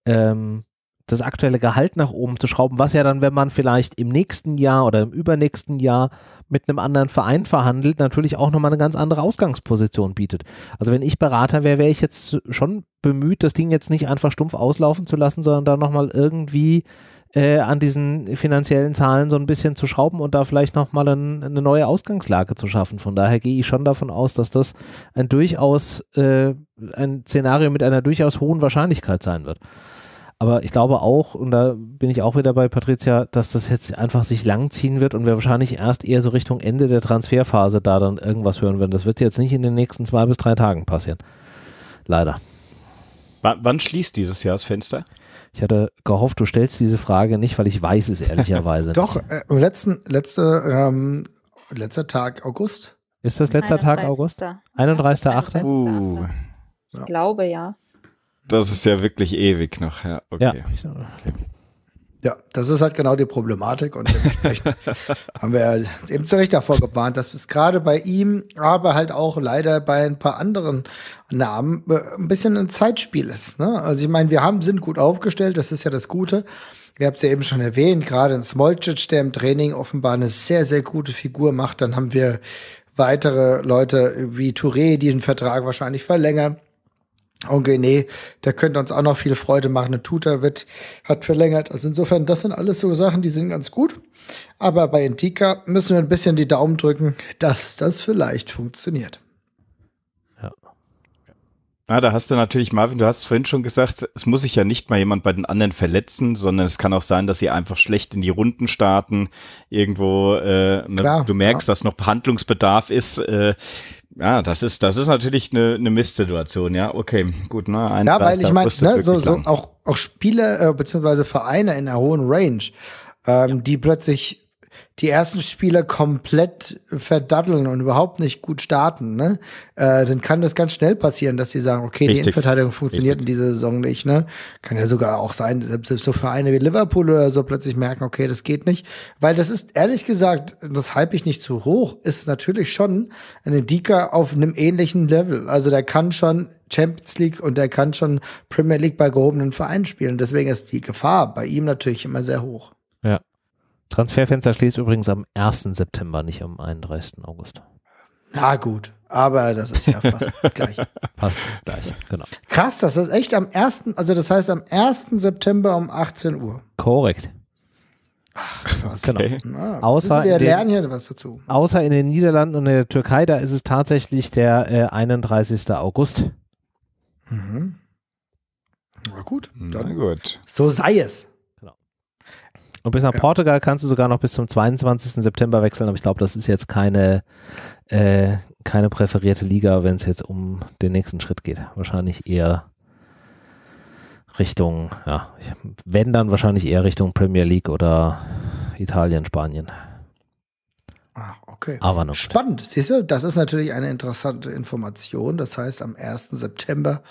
ähm, das aktuelle Gehalt nach oben zu schrauben, was ja dann, wenn man vielleicht im nächsten Jahr oder im übernächsten Jahr mit einem anderen Verein verhandelt, natürlich auch nochmal eine ganz andere Ausgangsposition bietet. Also wenn ich Berater wäre, wäre ich jetzt schon bemüht, das Ding jetzt nicht einfach stumpf auslaufen zu lassen, sondern da nochmal irgendwie äh, an diesen finanziellen Zahlen so ein bisschen zu schrauben und da vielleicht nochmal ein, eine neue Ausgangslage zu schaffen. Von daher gehe ich schon davon aus, dass das ein durchaus äh, ein Szenario mit einer durchaus hohen Wahrscheinlichkeit sein wird. Aber ich glaube auch, und da bin ich auch wieder bei Patricia, dass das jetzt einfach sich langziehen wird und wir wahrscheinlich erst eher so Richtung Ende der Transferphase da dann irgendwas hören werden. Das wird jetzt nicht in den nächsten zwei bis drei Tagen passieren. Leider. W wann schließt dieses Jahr das Fenster? Ich hatte gehofft, du stellst diese Frage nicht, weil ich weiß es ehrlicherweise. <laughs> Doch, äh, letzten, letzte, ähm, letzter Tag August. Ist das letzter 31. Tag August? 31.8. 31. Uh. Ich glaube ja. Das ist ja wirklich ewig noch, ja. Okay. Ja, okay. ja das ist halt genau die Problematik und dementsprechend <laughs> haben wir eben zu Recht davor gewarnt, dass es gerade bei ihm, aber halt auch leider bei ein paar anderen Namen äh, ein bisschen ein Zeitspiel ist. Ne? Also ich meine, wir haben sind gut aufgestellt, das ist ja das Gute. Ihr habt es ja eben schon erwähnt, gerade ein Smolcic, der im Training offenbar eine sehr, sehr gute Figur macht. Dann haben wir weitere Leute wie Touré, die den Vertrag wahrscheinlich verlängern. Okay, nee, der könnte uns auch noch viel Freude machen. Und Tutor wird, hat verlängert. Also insofern, das sind alles so Sachen, die sind ganz gut. Aber bei Antika müssen wir ein bisschen die Daumen drücken, dass das vielleicht funktioniert. Ja. Na, da hast du natürlich, Marvin, du hast vorhin schon gesagt, es muss sich ja nicht mal jemand bei den anderen verletzen, sondern es kann auch sein, dass sie einfach schlecht in die Runden starten. Irgendwo, äh, ne, Klar, du merkst, ja. dass noch Behandlungsbedarf ist. Äh, ja, das ist, das ist natürlich eine, eine Mistsituation, ja. Okay, gut, ne? Ein ja, weil ich meine, ne, so, so auch, auch Spiele äh, beziehungsweise Vereine in einer hohen Range, ähm, die plötzlich die ersten Spieler komplett verdatteln und überhaupt nicht gut starten, ne, äh, dann kann das ganz schnell passieren, dass sie sagen, okay, Richtig. die Innenverteidigung funktioniert Richtig. in dieser Saison nicht. Ne? Kann ja sogar auch sein, selbst, selbst so Vereine wie Liverpool oder so plötzlich merken, okay, das geht nicht. Weil das ist, ehrlich gesagt, das halte ich nicht zu hoch, ist natürlich schon eine Dika auf einem ähnlichen Level. Also der kann schon Champions League und der kann schon Premier League bei gehobenen Vereinen spielen. Deswegen ist die Gefahr bei ihm natürlich immer sehr hoch. Ja, Transferfenster schließt übrigens am 1. September, nicht am 31. August. Na gut, aber das ist ja fast <laughs> gleich. Fast gleich, genau. Krass, das ist echt am 1., also das heißt am 1. September um 18 Uhr. Korrekt. Ach, krass. Genau. Okay. Na, außer wir lernen hier was dazu. Außer in den Niederlanden und in der Türkei, da ist es tatsächlich der äh, 31. August. Mhm. Na gut, dann Na gut. So sei es. Und bis nach ja. Portugal kannst du sogar noch bis zum 22. September wechseln, aber ich glaube, das ist jetzt keine, äh, keine präferierte Liga, wenn es jetzt um den nächsten Schritt geht. Wahrscheinlich eher Richtung, ja, wenn dann wahrscheinlich eher Richtung Premier League oder Italien, Spanien. Okay. Aber noch. Spannend. Siehst du, das ist natürlich eine interessante Information. Das heißt, am 1. September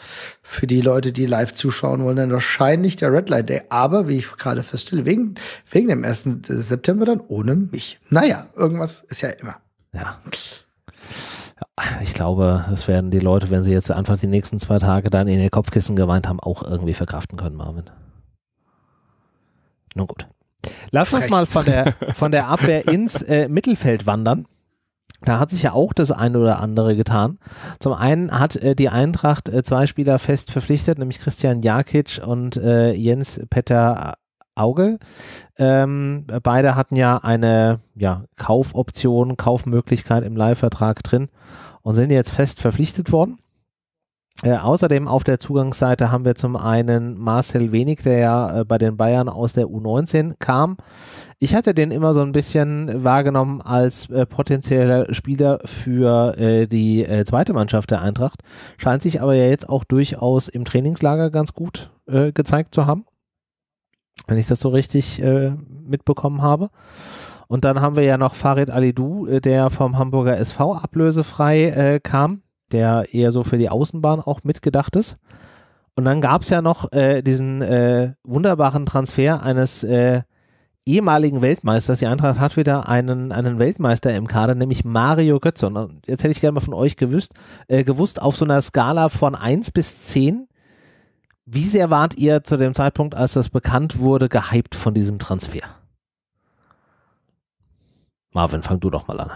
für die Leute, die live zuschauen wollen, dann wahrscheinlich der Redline Day. Aber wie ich gerade feststelle, wegen, wegen dem 1. September dann ohne mich. Naja, irgendwas ist ja immer. Ja. Ich glaube, das werden die Leute, wenn sie jetzt einfach die nächsten zwei Tage dann in ihr Kopfkissen geweint haben, auch irgendwie verkraften können, Marvin. Nun gut. Lass Frech. uns mal von der, von der Abwehr ins äh, Mittelfeld wandern. Da hat sich ja auch das eine oder andere getan. Zum einen hat äh, die Eintracht äh, zwei Spieler fest verpflichtet, nämlich Christian Jakic und äh, Jens Petter Augel. Ähm, beide hatten ja eine ja, Kaufoption, Kaufmöglichkeit im Leihvertrag drin und sind jetzt fest verpflichtet worden. Äh, außerdem auf der Zugangsseite haben wir zum einen Marcel Wenig, der ja äh, bei den Bayern aus der U19 kam. Ich hatte den immer so ein bisschen wahrgenommen als äh, potenzieller Spieler für äh, die äh, zweite Mannschaft der Eintracht, scheint sich aber ja jetzt auch durchaus im Trainingslager ganz gut gezeigt zu haben, wenn ich das so richtig mitbekommen habe. Und dann haben wir ja noch Farid Alidou, der vom Hamburger SV ablösefrei kam der eher so für die Außenbahn auch mitgedacht ist. Und dann gab es ja noch äh, diesen äh, wunderbaren Transfer eines äh, ehemaligen Weltmeisters. Die Eintracht hat wieder einen, einen Weltmeister im Kader, nämlich Mario Götze. Und äh, jetzt hätte ich gerne mal von euch gewusst, äh, gewusst, auf so einer Skala von 1 bis 10, wie sehr wart ihr zu dem Zeitpunkt, als das bekannt wurde, gehypt von diesem Transfer? Marvin, fang du doch mal an.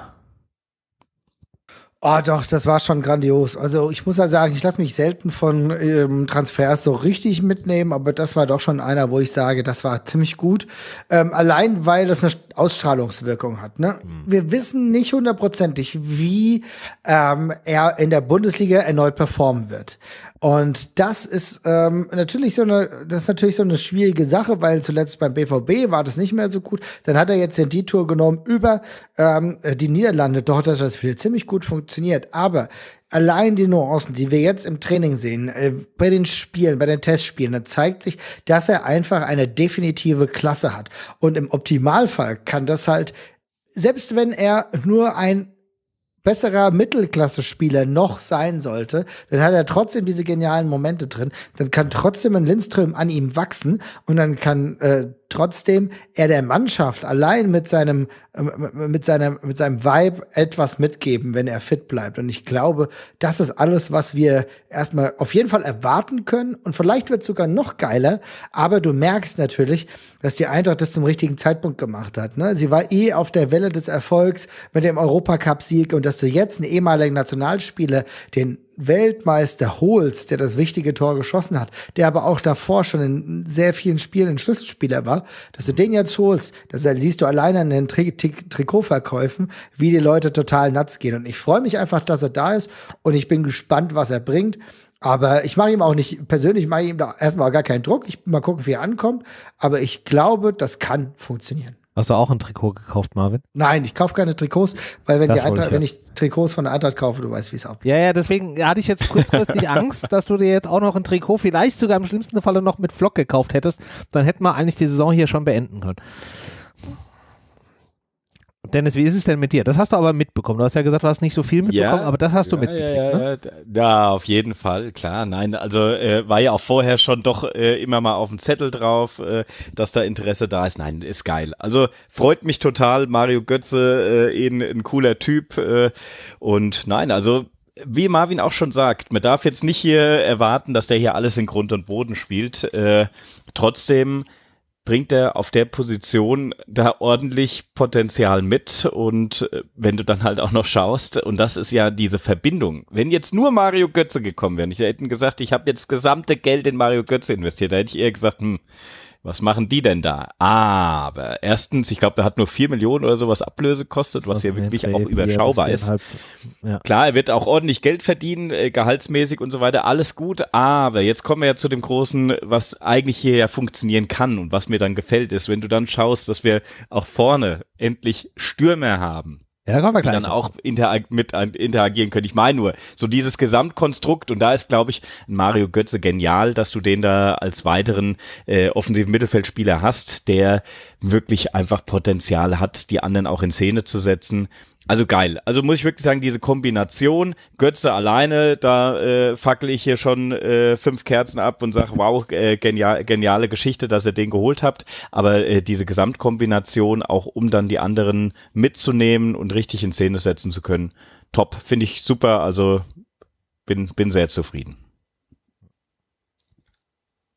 Ah, oh, doch, das war schon grandios. Also ich muss ja sagen, ich lasse mich selten von ähm, Transfers so richtig mitnehmen, aber das war doch schon einer, wo ich sage, das war ziemlich gut. Ähm, allein, weil das eine Ausstrahlungswirkung hat. Ne? Mhm. Wir wissen nicht hundertprozentig, wie ähm, er in der Bundesliga erneut performen wird. Und das ist ähm, natürlich so eine, das ist natürlich so eine schwierige Sache, weil zuletzt beim BVB war das nicht mehr so gut. Dann hat er jetzt den D-Tour genommen über ähm, die Niederlande. Dort hat das Spiel ziemlich gut funktioniert. Aber allein die Nuancen, die wir jetzt im Training sehen, äh, bei den Spielen, bei den Testspielen, da zeigt sich, dass er einfach eine definitive Klasse hat. Und im Optimalfall kann das halt selbst wenn er nur ein besserer Mittelklasse-Spieler noch sein sollte, dann hat er trotzdem diese genialen Momente drin. Dann kann trotzdem ein Lindström an ihm wachsen und dann kann äh, trotzdem er der Mannschaft allein mit seinem ähm, äh, mit seinem mit seinem Vibe etwas mitgeben, wenn er fit bleibt. Und ich glaube, das ist alles, was wir erstmal auf jeden Fall erwarten können. Und vielleicht wird sogar noch geiler. Aber du merkst natürlich, dass die Eintracht das zum richtigen Zeitpunkt gemacht hat. Ne? Sie war eh auf der Welle des Erfolgs mit dem Europacup-Sieg und das dass du jetzt einen ehemaligen Nationalspieler, den Weltmeister holst, der das wichtige Tor geschossen hat, der aber auch davor schon in sehr vielen Spielen ein Schlüsselspieler war, dass du den jetzt holst, das halt, siehst du alleine an den Tri Tri Trikotverkäufen, wie die Leute total nuts gehen. Und ich freue mich einfach, dass er da ist und ich bin gespannt, was er bringt. Aber ich mache ihm auch nicht, persönlich mache ich ihm da erstmal gar keinen Druck. Ich mal gucken, wie er ankommt. Aber ich glaube, das kann funktionieren. Hast du auch ein Trikot gekauft, Marvin? Nein, ich kaufe keine Trikots, weil wenn, die Eintracht, ich wenn, ich Trikots von der Eintracht kaufe, du weißt, wie es abgeht. Ja, ja, deswegen hatte ich jetzt kurzfristig <laughs> Angst, dass du dir jetzt auch noch ein Trikot, vielleicht sogar im schlimmsten Falle noch mit Flock gekauft hättest. Dann hätten wir eigentlich die Saison hier schon beenden können. Dennis, wie ist es denn mit dir? Das hast du aber mitbekommen. Du hast ja gesagt, du hast nicht so viel mitbekommen, ja, aber das hast du ja, mitgekriegt. Ja, ne? ja, auf jeden Fall, klar. Nein, also äh, war ja auch vorher schon doch äh, immer mal auf dem Zettel drauf, äh, dass da Interesse da ist. Nein, ist geil. Also freut mich total. Mario Götze, äh, eben ein cooler Typ. Äh, und nein, also wie Marvin auch schon sagt, man darf jetzt nicht hier erwarten, dass der hier alles in Grund und Boden spielt. Äh, trotzdem bringt er auf der Position da ordentlich Potenzial mit und äh, wenn du dann halt auch noch schaust und das ist ja diese Verbindung. Wenn jetzt nur Mario Götze gekommen wäre, ich hätte gesagt, ich habe jetzt gesamte Geld in Mario Götze investiert, da hätte ich eher gesagt, hm, was machen die denn da? Aber erstens, ich glaube, er hat nur 4 Millionen oder sowas Ablöse kostet, was, was ja wirklich auch überschaubar ist. Ja. Klar, er wird auch ordentlich Geld verdienen, äh, gehaltsmäßig und so weiter, alles gut. Aber jetzt kommen wir ja zu dem Großen, was eigentlich hier ja funktionieren kann und was mir dann gefällt, ist, wenn du dann schaust, dass wir auch vorne endlich Stürmer haben. Ja, da kommen wir gleich. Dann auch interag mit interagieren können. Ich meine nur, so dieses Gesamtkonstrukt, und da ist, glaube ich, Mario Götze genial, dass du den da als weiteren äh, offensiven Mittelfeldspieler hast, der wirklich einfach Potenzial hat, die anderen auch in Szene zu setzen also geil. Also muss ich wirklich sagen, diese Kombination, Götze alleine, da äh, fackel ich hier schon äh, fünf Kerzen ab und sage, wow, äh, genial, geniale Geschichte, dass ihr den geholt habt. Aber äh, diese Gesamtkombination, auch um dann die anderen mitzunehmen und richtig in Szene setzen zu können, top. Finde ich super. Also bin, bin sehr zufrieden.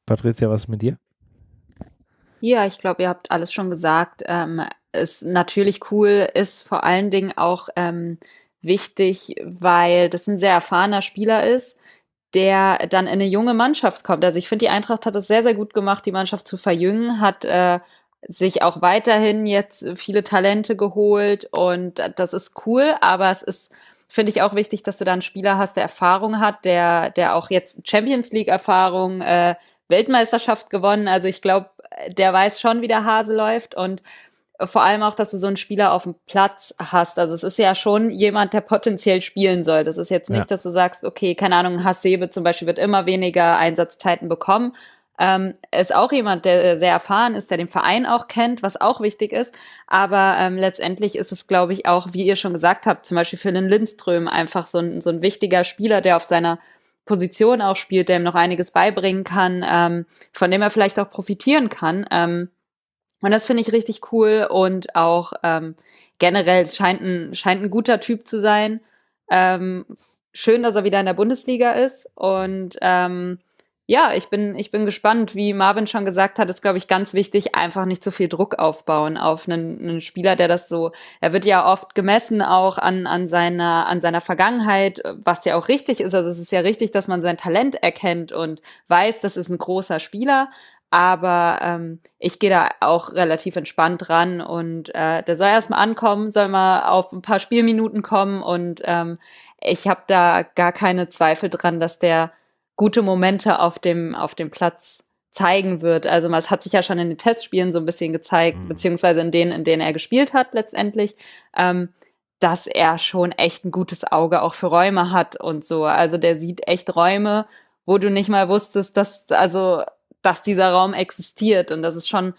Patricia, was mit dir? Ja, ich glaube, ihr habt alles schon gesagt. Ähm, ist natürlich cool, ist vor allen Dingen auch ähm, wichtig, weil das ein sehr erfahrener Spieler ist, der dann in eine junge Mannschaft kommt. Also ich finde, die Eintracht hat es sehr, sehr gut gemacht, die Mannschaft zu verjüngen, hat äh, sich auch weiterhin jetzt viele Talente geholt und das ist cool, aber es ist finde ich auch wichtig, dass du da einen Spieler hast, der Erfahrung hat, der, der auch jetzt Champions League-Erfahrung, äh, Weltmeisterschaft gewonnen. Also ich glaube, der weiß schon, wie der Hase läuft und vor allem auch, dass du so einen Spieler auf dem Platz hast. Also es ist ja schon jemand, der potenziell spielen soll. Das ist jetzt nicht, ja. dass du sagst, okay, keine Ahnung, Hasebe zum Beispiel wird immer weniger Einsatzzeiten bekommen. Ähm, ist auch jemand, der sehr erfahren ist, der den Verein auch kennt, was auch wichtig ist. Aber ähm, letztendlich ist es, glaube ich, auch, wie ihr schon gesagt habt, zum Beispiel für einen Lindström einfach so ein, so ein wichtiger Spieler, der auf seiner Position auch spielt, der ihm noch einiges beibringen kann, ähm, von dem er vielleicht auch profitieren kann. Ähm, und das finde ich richtig cool und auch ähm, generell scheint ein, scheint ein guter Typ zu sein. Ähm, schön, dass er wieder in der Bundesliga ist und ähm, ja, ich bin, ich bin gespannt. Wie Marvin schon gesagt hat, ist, glaube ich, ganz wichtig, einfach nicht zu viel Druck aufbauen auf einen, einen, Spieler, der das so, er wird ja oft gemessen auch an, an, seiner, an seiner Vergangenheit, was ja auch richtig ist. Also es ist ja richtig, dass man sein Talent erkennt und weiß, das ist ein großer Spieler. Aber ähm, ich gehe da auch relativ entspannt ran und äh, der soll erstmal ankommen, soll mal auf ein paar Spielminuten kommen und ähm, ich habe da gar keine Zweifel dran, dass der gute Momente auf dem, auf dem Platz zeigen wird. Also es hat sich ja schon in den Testspielen so ein bisschen gezeigt, mhm. beziehungsweise in denen, in denen er gespielt hat letztendlich, ähm, dass er schon echt ein gutes Auge auch für Räume hat und so. Also der sieht echt Räume, wo du nicht mal wusstest, dass, also dass dieser Raum existiert und das ist schon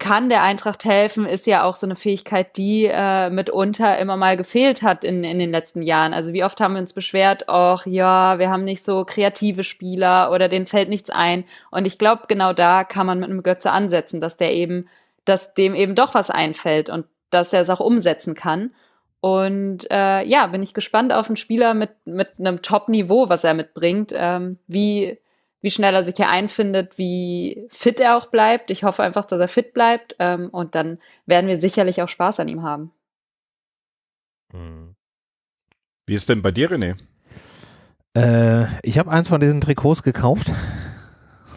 kann der Eintracht helfen, ist ja auch so eine Fähigkeit, die äh, mitunter immer mal gefehlt hat in, in den letzten Jahren. Also wie oft haben wir uns beschwert, ach ja, wir haben nicht so kreative Spieler oder denen fällt nichts ein. Und ich glaube, genau da kann man mit einem Götze ansetzen, dass der eben, dass dem eben doch was einfällt und dass er es auch umsetzen kann. Und äh, ja, bin ich gespannt auf einen Spieler mit, mit einem Top-Niveau, was er mitbringt, ähm, wie, wie schnell er sich hier einfindet, wie fit er auch bleibt. Ich hoffe einfach, dass er fit bleibt ähm, und dann werden wir sicherlich auch Spaß an ihm haben. Mhm. Wie ist denn bei dir, René? Äh, ich habe eins von diesen Trikots gekauft.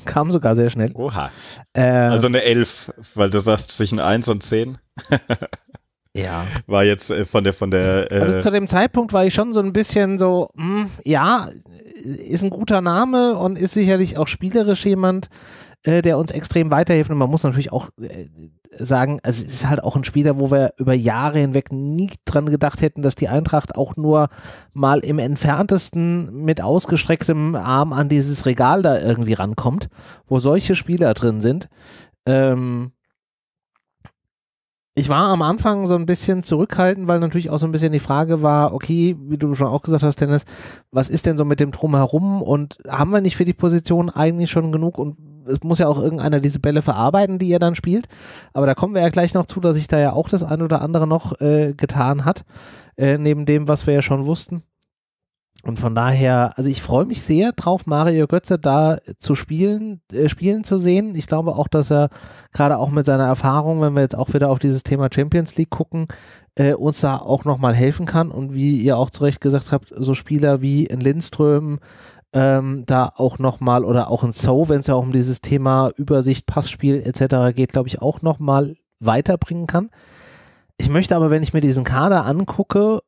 Kam sogar sehr schnell. Oha. Äh, also eine 11, weil du sagst zwischen 1 und 10. <laughs> Ja. War jetzt äh, von der von der. Äh also zu dem Zeitpunkt war ich schon so ein bisschen so, mh, hm, ja, ist ein guter Name und ist sicherlich auch spielerisch jemand, äh, der uns extrem weiterhilft. Und man muss natürlich auch äh, sagen, also es ist halt auch ein Spieler, wo wir über Jahre hinweg nie dran gedacht hätten, dass die Eintracht auch nur mal im entferntesten mit ausgestrecktem Arm an dieses Regal da irgendwie rankommt, wo solche Spieler drin sind. Ähm, ich war am Anfang so ein bisschen zurückhaltend, weil natürlich auch so ein bisschen die Frage war, okay, wie du schon auch gesagt hast, Dennis, was ist denn so mit dem Drumherum und haben wir nicht für die Position eigentlich schon genug und es muss ja auch irgendeiner diese Bälle verarbeiten, die er dann spielt. Aber da kommen wir ja gleich noch zu, dass sich da ja auch das ein oder andere noch äh, getan hat, äh, neben dem, was wir ja schon wussten. Und von daher, also ich freue mich sehr drauf, Mario Götze da zu spielen, äh, spielen zu sehen. Ich glaube auch, dass er gerade auch mit seiner Erfahrung, wenn wir jetzt auch wieder auf dieses Thema Champions League gucken, äh, uns da auch nochmal helfen kann. Und wie ihr auch zu Recht gesagt habt, so Spieler wie in Lindström, ähm, da auch nochmal oder auch in So, wenn es ja auch um dieses Thema Übersicht, Passspiel etc. geht, glaube ich, auch nochmal weiterbringen kann. Ich möchte aber, wenn ich mir diesen Kader angucke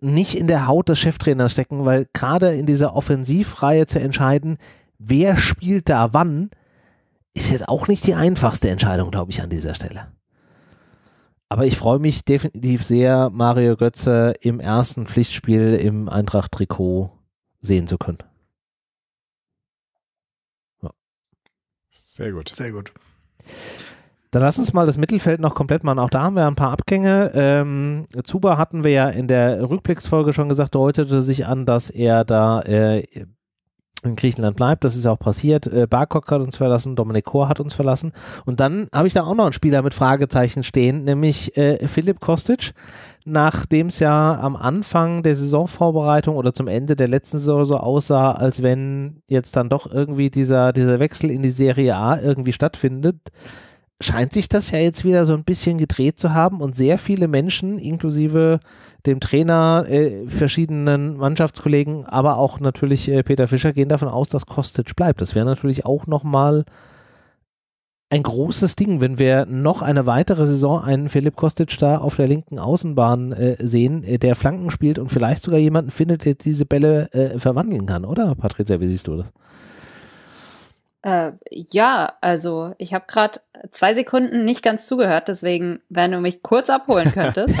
nicht in der Haut des Cheftrainers stecken, weil gerade in dieser Offensivreihe zu entscheiden, wer spielt da wann, ist jetzt auch nicht die einfachste Entscheidung, glaube ich, an dieser Stelle. Aber ich freue mich definitiv sehr, Mario Götze im ersten Pflichtspiel im Eintracht-Trikot sehen zu können. Ja. Sehr gut. Sehr gut. Dann lass uns mal das Mittelfeld noch komplett machen. Auch da haben wir ein paar Abgänge. Ähm, Zuba hatten wir ja in der Rückblicksfolge schon gesagt, deutete sich an, dass er da äh, in Griechenland bleibt. Das ist ja auch passiert. Äh, Barkok hat uns verlassen, Dominik Kor hat uns verlassen. Und dann habe ich da auch noch einen Spieler mit Fragezeichen stehen, nämlich äh, Philipp Kostic. Nachdem es ja am Anfang der Saisonvorbereitung oder zum Ende der letzten Saison so aussah, als wenn jetzt dann doch irgendwie dieser, dieser Wechsel in die Serie A irgendwie stattfindet, scheint sich das ja jetzt wieder so ein bisschen gedreht zu haben und sehr viele Menschen, inklusive dem Trainer, äh, verschiedenen Mannschaftskollegen, aber auch natürlich äh, Peter Fischer, gehen davon aus, dass Kostic bleibt. Das wäre natürlich auch nochmal ein großes Ding, wenn wir noch eine weitere Saison einen Philipp Kostic da auf der linken Außenbahn äh, sehen, äh, der Flanken spielt und vielleicht sogar jemanden findet, der diese Bälle äh, verwandeln kann, oder Patricia, wie siehst du das? Äh, ja, also ich habe gerade zwei Sekunden nicht ganz zugehört, deswegen, wenn du mich kurz abholen könntest.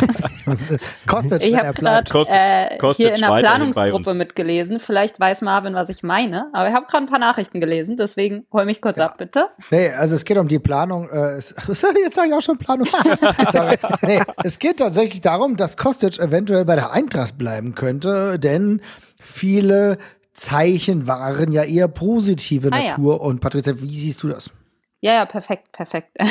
<laughs> kostet Ich habe gerade äh, hier in der Planungsgruppe mitgelesen. Vielleicht weiß Marvin, was ich meine, aber ich habe gerade ein paar Nachrichten gelesen, deswegen hol mich kurz ja. ab, bitte. Nee, also es geht um die Planung. Äh, <laughs> jetzt sage ich auch schon Planung. ich, <laughs> nee, es geht tatsächlich darum, dass Kostic eventuell bei der Eintracht bleiben könnte, denn viele Zeichen waren ja eher positive ah, Natur. Ja. Und Patricia, wie siehst du das? Ja, ja, perfekt, perfekt. <laughs>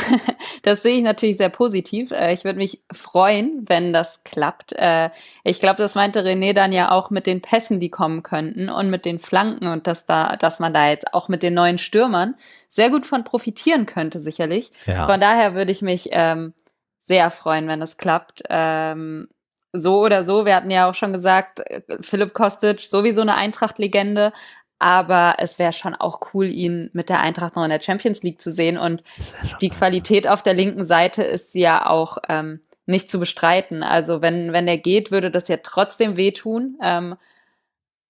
Das sehe ich natürlich sehr positiv. Äh, ich würde mich freuen, wenn das klappt. Äh, ich glaube, das meinte René dann ja auch mit den Pässen, die kommen könnten und mit den Flanken und dass da, dass man da jetzt auch mit den neuen Stürmern sehr gut von profitieren könnte, sicherlich. Ja. Von daher würde ich mich ähm, sehr freuen, wenn das klappt. Ähm, so oder so, wir hatten ja auch schon gesagt, äh, Philipp Kostic sowieso eine Eintracht-Legende, aber es wäre schon auch cool, ihn mit der Eintracht noch in der Champions League zu sehen. Und die Qualität auf der linken Seite ist ja auch ähm, nicht zu bestreiten. Also wenn, wenn er geht, würde das ja trotzdem wehtun. Ähm,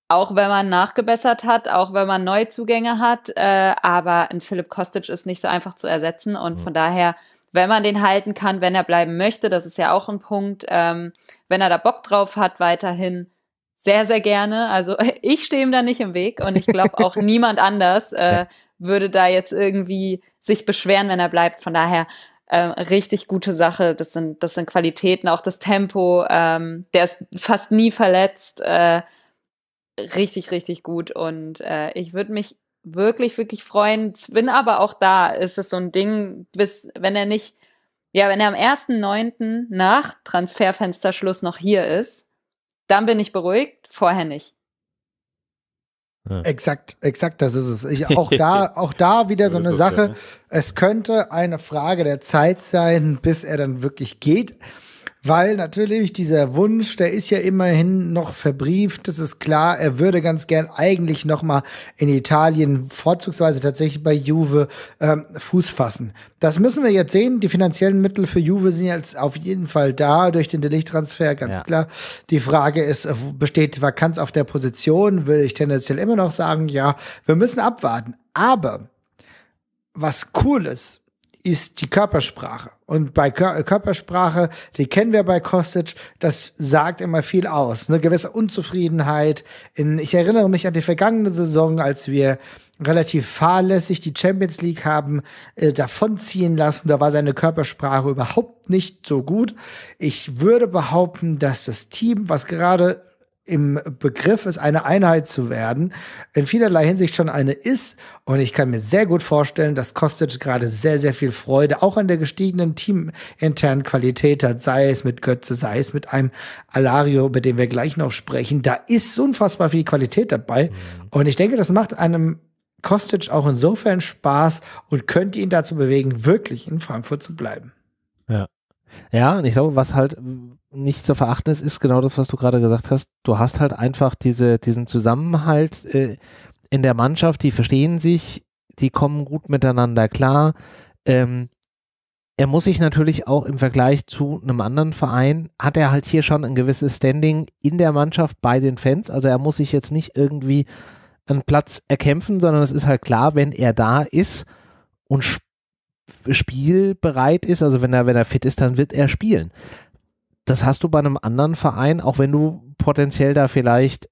auch wenn man nachgebessert hat, auch wenn man neue Zugänge hat. Äh, aber ein Philipp Kostic ist nicht so einfach zu ersetzen. Und mhm. von daher wenn man den halten kann, wenn er bleiben möchte, das ist ja auch ein Punkt, ähm, wenn er da Bock drauf hat, weiterhin sehr, sehr gerne. Also <laughs> ich stehe ihm da nicht im Weg und ich glaube auch <laughs> niemand anders äh, würde da jetzt irgendwie sich beschweren, wenn er bleibt. Von daher äh, richtig gute Sache. Das sind, das sind Qualitäten, auch das Tempo. Ähm, der ist fast nie verletzt. Äh, richtig, richtig gut. Und äh, ich würde mich wirklich, wirklich freuen. Zwin aber auch da ist es so ein Ding, bis, wenn er nicht, ja, wenn er am 1.9. nach Transferfensterschluss noch hier ist, dann bin ich beruhigt, vorher nicht. Ja. Exakt, exakt, das ist es. Ich, <laughs> auch da, auch da wieder so eine Sache. Es könnte eine Frage der Zeit sein, bis er dann wirklich geht weil natürlich dieser Wunsch, der ist ja immerhin noch verbrieft. Das ist klar, er würde ganz gern eigentlich noch mal in Italien, vorzugsweise tatsächlich bei Juve, ähm, Fuß fassen. Das müssen wir jetzt sehen. Die finanziellen Mittel für Juve sind jetzt auf jeden Fall da durch den Delicht-Transfer, ganz ja. klar. Die Frage ist, äh, besteht Vakanz auf der Position? Würde ich tendenziell immer noch sagen, ja, wir müssen abwarten. Aber was cool ist, ist die Körpersprache. Und bei Kör Körpersprache, die kennen wir bei Kostic, das sagt immer viel aus. Eine gewisse Unzufriedenheit. In, ich erinnere mich an die vergangene Saison, als wir relativ fahrlässig die Champions League haben äh, davonziehen lassen. Da war seine Körpersprache überhaupt nicht so gut. Ich würde behaupten, dass das Team, was gerade im Begriff ist, eine Einheit zu werden, in vielerlei Hinsicht schon eine ist. Und ich kann mir sehr gut vorstellen, dass Kostic gerade sehr, sehr viel Freude auch an der gestiegenen teaminternen Qualität hat, sei es mit Götze, sei es mit einem Alario, über den wir gleich noch sprechen. Da ist unfassbar viel Qualität dabei. Mhm. Und ich denke, das macht einem Kostic auch insofern Spaß und könnte ihn dazu bewegen, wirklich in Frankfurt zu bleiben. Ja. Ja, und ich glaube, was halt nicht zu verachten ist, ist genau das, was du gerade gesagt hast. Du hast halt einfach diese, diesen Zusammenhalt äh, in der Mannschaft, die verstehen sich, die kommen gut miteinander klar. Ähm, er muss sich natürlich auch im Vergleich zu einem anderen Verein, hat er halt hier schon ein gewisses Standing in der Mannschaft bei den Fans. Also er muss sich jetzt nicht irgendwie einen Platz erkämpfen, sondern es ist halt klar, wenn er da ist und spielt, spielbereit ist, also wenn er, wenn er fit ist, dann wird er spielen. Das hast du bei einem anderen Verein, auch wenn du potenziell da vielleicht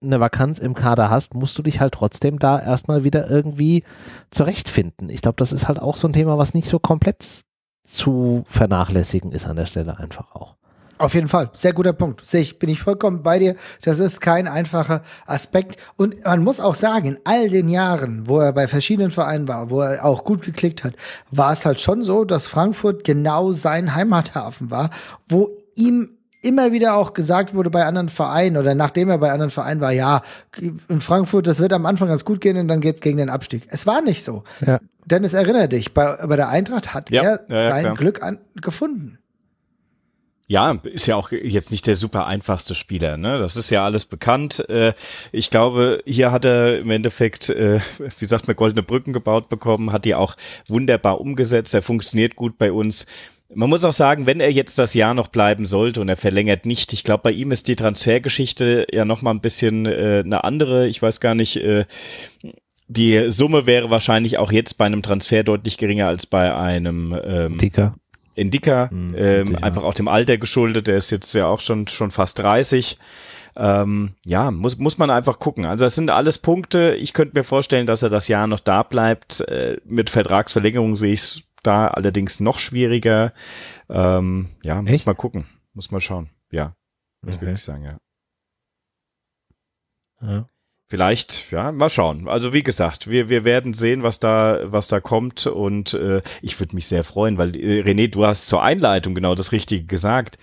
eine Vakanz im Kader hast, musst du dich halt trotzdem da erstmal wieder irgendwie zurechtfinden. Ich glaube, das ist halt auch so ein Thema, was nicht so komplett zu vernachlässigen ist an der Stelle einfach auch. Auf jeden Fall, sehr guter Punkt. Sehe ich, bin ich vollkommen bei dir. Das ist kein einfacher Aspekt. Und man muss auch sagen, in all den Jahren, wo er bei verschiedenen Vereinen war, wo er auch gut geklickt hat, war es halt schon so, dass Frankfurt genau sein Heimathafen war, wo ihm immer wieder auch gesagt wurde bei anderen Vereinen oder nachdem er bei anderen Vereinen war, ja, in Frankfurt, das wird am Anfang ganz gut gehen und dann geht's gegen den Abstieg. Es war nicht so. Ja. Dennis, erinnere dich, bei, bei der Eintracht hat ja, er ja, sein klar. Glück an, gefunden. Ja, ist ja auch jetzt nicht der super einfachste Spieler. Ne? Das ist ja alles bekannt. Äh, ich glaube, hier hat er im Endeffekt, äh, wie sagt man, goldene Brücken gebaut bekommen, hat die auch wunderbar umgesetzt. Er funktioniert gut bei uns. Man muss auch sagen, wenn er jetzt das Jahr noch bleiben sollte und er verlängert nicht, ich glaube, bei ihm ist die Transfergeschichte ja nochmal ein bisschen äh, eine andere. Ich weiß gar nicht, äh, die Summe wäre wahrscheinlich auch jetzt bei einem Transfer deutlich geringer als bei einem ähm, Ticker in Dicker, mhm, ähm, einfach auch dem Alter geschuldet, der ist jetzt ja auch schon, schon fast 30. Ähm, ja, muss, muss man einfach gucken. Also das sind alles Punkte. Ich könnte mir vorstellen, dass er das Jahr noch da bleibt. Äh, mit Vertragsverlängerung sehe ich es da allerdings noch schwieriger. Ähm, ja, muss Echt? mal gucken. Muss mal schauen. Ja, würde ich sagen, ja. Vielleicht, ja, mal schauen. Also wie gesagt, wir, wir werden sehen, was da, was da kommt und äh, ich würde mich sehr freuen, weil äh, René, du hast zur Einleitung genau das Richtige gesagt.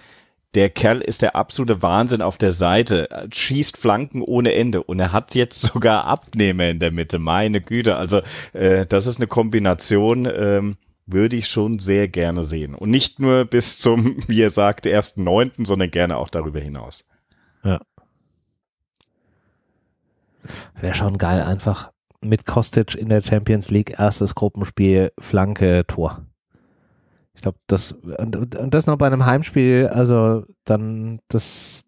Der Kerl ist der absolute Wahnsinn auf der Seite, schießt Flanken ohne Ende und er hat jetzt <laughs> sogar Abnehmer in der Mitte. Meine Güte, also äh, das ist eine Kombination. Ähm, würde ich schon sehr gerne sehen. Und nicht nur bis zum, <laughs> wie ihr sagt, 1.9., sondern gerne auch darüber hinaus. Ja. Wäre schon geil, einfach mit Kostic in der Champions League erstes Gruppenspiel, Flanke, Tor. Ich glaube, das und, und, das noch bei einem Heimspiel, also dann das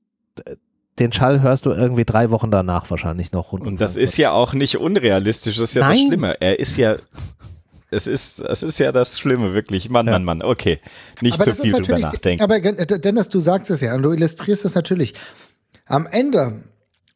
den Schall hörst du irgendwie drei Wochen danach wahrscheinlich noch. Und, und das Frankfurt. ist ja auch nicht unrealistisch, das ist ja Nein. das Schlimme. Er ist ja es ist, es ist ja das Schlimme, wirklich. Mann, ja. Mann, Mann, okay. Nicht aber zu viel drüber nachdenken. Aber Dennis, du sagst es ja und du illustrierst es natürlich. Am Ende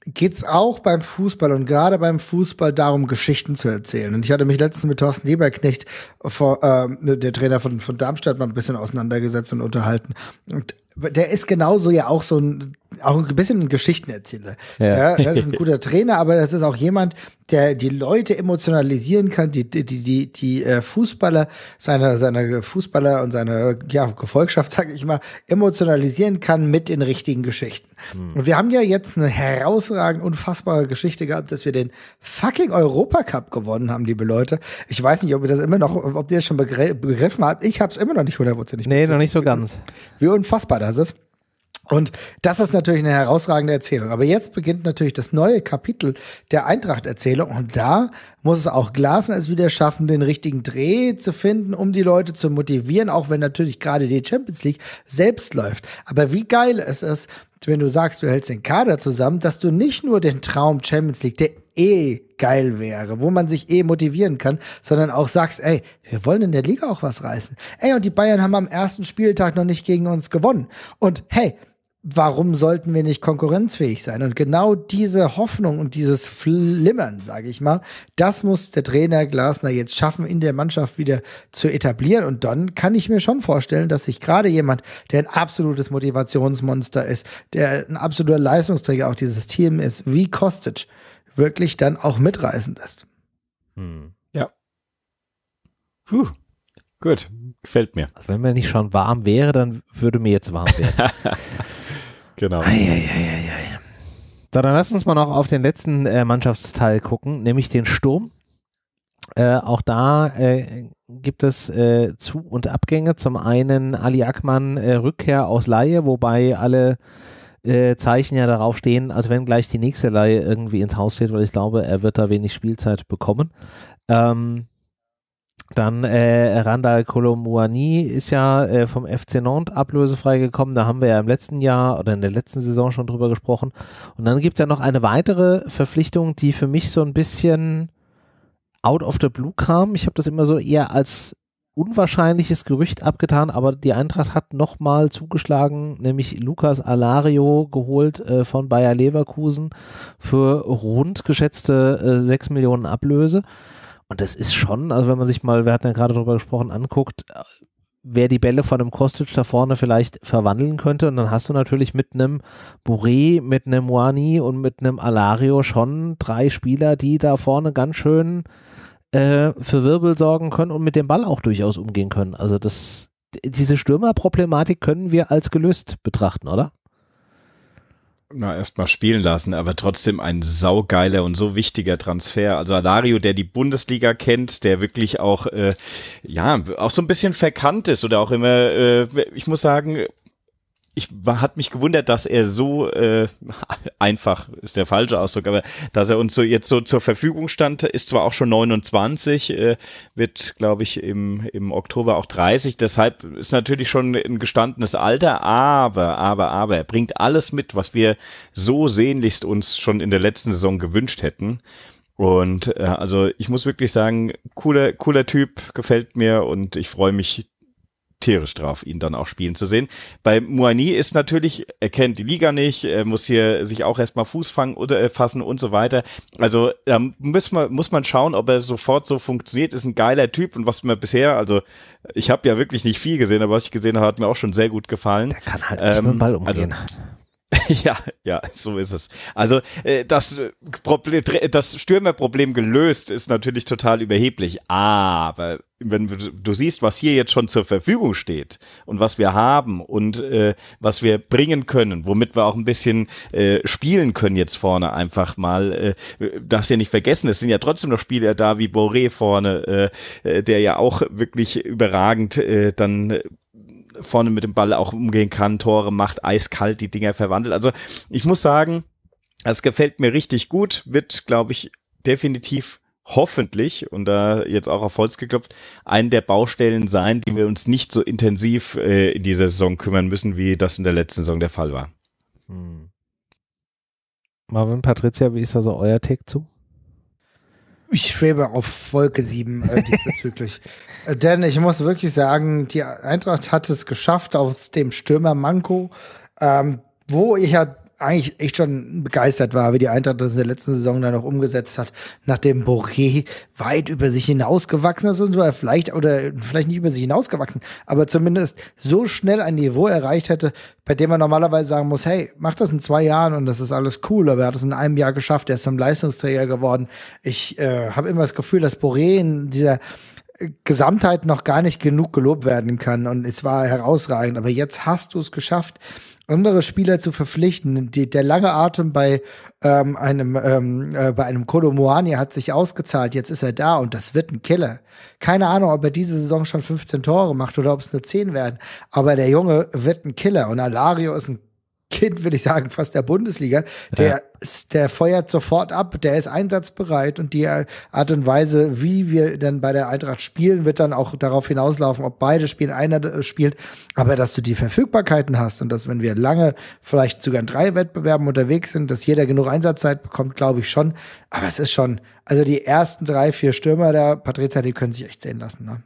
geht's auch beim Fußball und gerade beim Fußball darum, Geschichten zu erzählen. Und ich hatte mich letztens mit Thorsten Lieberknecht, vor, äh, der Trainer von, von Darmstadt, mal ein bisschen auseinandergesetzt und unterhalten. Und der ist genauso ja auch so ein auch ein bisschen ein Geschichtenerzähler. Ja. ja. Ne, das ist ein <laughs> guter Trainer, aber das ist auch jemand, der die Leute emotionalisieren kann, die, die, die, die äh, Fußballer, seine, seine Fußballer und seine ja, Gefolgschaft, <laughs> sage ich mal, emotionalisieren kann mit den richtigen Geschichten. Hm. Und wir haben ja jetzt eine herausragend unfassbare Geschichte gehabt, dass wir den fucking Europacup gewonnen haben, liebe Leute. Ich weiß nicht, ob ihr das immer noch, ob ihr das schon begriffen habt. Ich habe es immer noch nicht hundertprozentig. Nee, noch nicht so ganz. Wie unfassbar das ist. Und das ist natürlich eine herausragende Erzählung. Aber jetzt beginnt natürlich das neue Kapitel der Eintracht-Erzählung. Und da muss es auch Glasner es wieder schaffen, den richtigen Dreh zu finden, um die Leute zu motivieren, auch wenn natürlich gerade die Champions League selbst läuft. Aber wie geil es ist, wenn du sagst, du hältst den Kader zusammen, dass du nicht nur den Traum Champions League, der eh geil wäre, wo man sich eh motivieren kann, sondern auch sagst, ey, wir wollen in der Liga auch was reißen. Ey, und die Bayern haben am ersten Spieltag noch nicht gegen uns gewonnen. Und hey, warum sollten wir nicht konkurrenzfähig sein? Und genau diese Hoffnung und dieses Flimmern, sage ich mal, das muss der Trainer Glasner jetzt schaffen, in der Mannschaft wieder zu etablieren. Und dann kann ich mir schon vorstellen, dass sich gerade jemand, der ein absolutes Motivationsmonster ist, der ein absoluter Leistungsträger auch dieses Team ist, wie Kostic, wirklich dann auch mitreißen lässt. Hm. Ja. Puh. Gut, gefällt mir. Wenn mir nicht schon warm wäre, dann würde mir jetzt warm werden. <laughs> Genau. Ei, ei, ei, so, dann lass uns mal noch auf den letzten äh, Mannschaftsteil gucken, nämlich den Sturm. Äh, auch da äh, gibt es äh, Zu- und Abgänge. Zum einen Ali Ackmann äh, Rückkehr aus Laie, wobei alle äh, Zeichen ja darauf stehen, also wenn gleich die nächste Laie irgendwie ins Haus steht, weil ich glaube, er wird da wenig Spielzeit bekommen. Ähm, dann äh, Randall Colomuani ist ja äh, vom FC Nantes ablösefrei gekommen. Da haben wir ja im letzten Jahr oder in der letzten Saison schon drüber gesprochen. Und dann gibt es ja noch eine weitere Verpflichtung, die für mich so ein bisschen out of the blue kam. Ich habe das immer so eher als unwahrscheinliches Gerücht abgetan, aber die Eintracht hat nochmal zugeschlagen, nämlich Lukas Alario geholt äh, von Bayer Leverkusen für rund geschätzte äh, 6 Millionen Ablöse. Und das ist schon, also wenn man sich mal, wir hatten ja gerade drüber gesprochen, anguckt, äh, wer die Bälle von einem Kostic da vorne vielleicht verwandeln könnte. Und dann hast du natürlich mit einem Bourré, mit einem Moani und mit einem Alario schon drei Spieler, die da vorne ganz schön äh, für Wirbel sorgen können und mit dem Ball auch durchaus umgehen können. Also das, diese Stürmerproblematik können wir als gelöst betrachten, oder? na, erstmal spielen lassen, aber trotzdem ein saugeiler und so wichtiger Transfer. Also Alario, der die Bundesliga kennt, der wirklich auch, äh, ja, auch so ein bisschen verkannt ist oder auch immer, äh, ich muss sagen, ich war, hat mich gewundert, dass er so äh, <laughs> einfach ist der falsche Ausdruck, aber dass er uns so jetzt so zur Verfügung stand, ist zwar auch schon 29, äh, wird glaube ich im, im Oktober auch 30, deshalb ist natürlich schon ein gestandenes Alter, aber aber aber er bringt alles mit, was wir so sehnlichst uns schon in der letzten Saison gewünscht hätten. Und äh, also ich muss wirklich sagen, cooler, cooler Typ, gefällt mir und ich freue mich tierisch drauf, ihn dann auch spielen zu sehen. Bei Moani ist natürlich, er kennt die Liga nicht, er muss hier sich auch erstmal Fuß fangen oder äh, fassen und so weiter. Also da muss man, muss man schauen, ob er sofort so funktioniert. Ist ein geiler Typ und was man bisher, also ich habe ja wirklich nicht viel gesehen, aber was ich gesehen habe, hat mir auch schon sehr gut gefallen. Der kann halt ähm, mit dem Ball umgehen. Also, <laughs> Ja, ja, so ist es. Also äh, das, äh, Problem, das Stürmerproblem gelöst ist natürlich total überheblich, aber wenn du siehst, was hier jetzt schon zur Verfügung steht und was wir haben und äh, was wir bringen können, womit wir auch ein bisschen äh, spielen können jetzt vorne einfach mal, äh, darfst ja nicht vergessen, es sind ja trotzdem noch Spieler da wie Boré vorne, äh, äh der ja auch wirklich überragend äh, dann vorne mit dem Ball auch umgehen kann, Tore macht, eiskalt die Dinger verwandelt. Also ich muss sagen, das gefällt mir richtig gut, wird, glaube ich, definitiv hoffentlich, und da jetzt auch auf Holz geklopft, einen der Baustellen sein, die wir uns nicht so intensiv äh, in dieser Saison kümmern müssen, wie das in der letzten Saison der Fall war. Hm. Marvin, Patricia, wie ist da so euer Take zu? Ich schwebe auf Wolke 7 äh, diesbezüglich. <laughs> Äh, denn ich muss wirklich sagen, die Eintracht hat es geschafft aus dem Stürmer Manko, ähm, wo ich ja eigentlich echt schon begeistert war, wie die Eintracht das in der letzten Saison dann noch umgesetzt hat, nachdem Boré weit über sich hinausgewachsen ist und so, vielleicht oder vielleicht nicht über sich hinausgewachsen, aber zumindest so schnell ein Niveau erreicht hätte, bei dem man normalerweise sagen muss, hey, mach das in zwei Jahren und das ist alles cool, aber er hat es in einem Jahr geschafft, er ist zum Leistungsträger geworden. Ich äh, habe immer das Gefühl, dass Boré in dieser Gesamtheit noch gar nicht genug gelobt werden kann und es war herausragend. Aber jetzt hast du es geschafft, andere Spieler zu verpflichten. Die, der lange Atem bei ähm, einem ähm, äh, bei einem Kolo Moani hat sich ausgezahlt. Jetzt ist er da und das wird ein Killer. Keine Ahnung, ob er diese Saison schon 15 Tore macht oder ob es nur 10 werden. Aber der Junge wird ein Killer und Alario ist ein Kind, würde ich sagen, fast der Bundesliga, der, ja. der feuert sofort ab, der ist einsatzbereit und die äh, Art und Weise, wie wir dann bei der Eintracht spielen, wird dann auch darauf hinauslaufen, ob beide spielen, einer äh, spielt, aber dass du die Verfügbarkeiten hast und dass, wenn wir lange, vielleicht sogar in drei Wettbewerben unterwegs sind, dass jeder genug Einsatzzeit bekommt, glaube ich schon. Aber es ist schon, also die ersten drei, vier Stürmer der Patrizia, die können sich echt sehen lassen. Ne?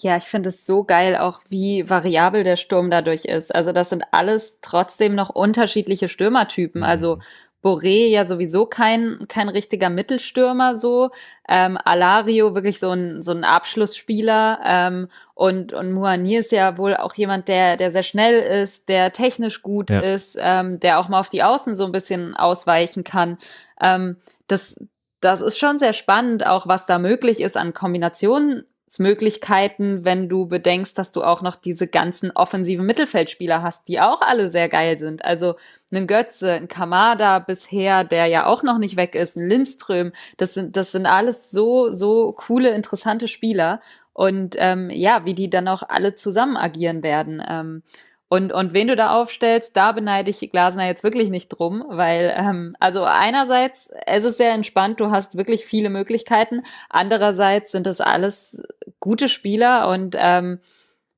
Ja, ich finde es so geil, auch wie variabel der Sturm dadurch ist. Also das sind alles trotzdem noch unterschiedliche Stürmertypen. Mhm. Also Boré ja sowieso kein, kein richtiger Mittelstürmer so. Ähm, Alario wirklich so ein, so ein Abschlussspieler. Ähm, und, und Muani ist ja wohl auch jemand, der, der sehr schnell ist, der technisch gut ja. ist, ähm, der auch mal auf die Außen so ein bisschen ausweichen kann. Ähm, das, das ist schon sehr spannend, auch was da möglich ist an Kombinationen Möglichkeiten, wenn du bedenkst, dass du auch noch diese ganzen offensiven Mittelfeldspieler hast, die auch alle sehr geil sind. Also ein Götze, ein Kamada bisher, der ja auch noch nicht weg ist, ein Lindström. Das sind, das sind alles so, so coole, interessante Spieler. Und ähm, ja, wie die dann auch alle zusammen agieren werden. Ähm, und, und wen du da aufstellst, da beneide ich Glasner jetzt wirklich nicht drum, weil, ähm, also einerseits, es ist sehr entspannt, du hast wirklich viele Möglichkeiten. Andererseits sind das alles gute Spieler und ähm,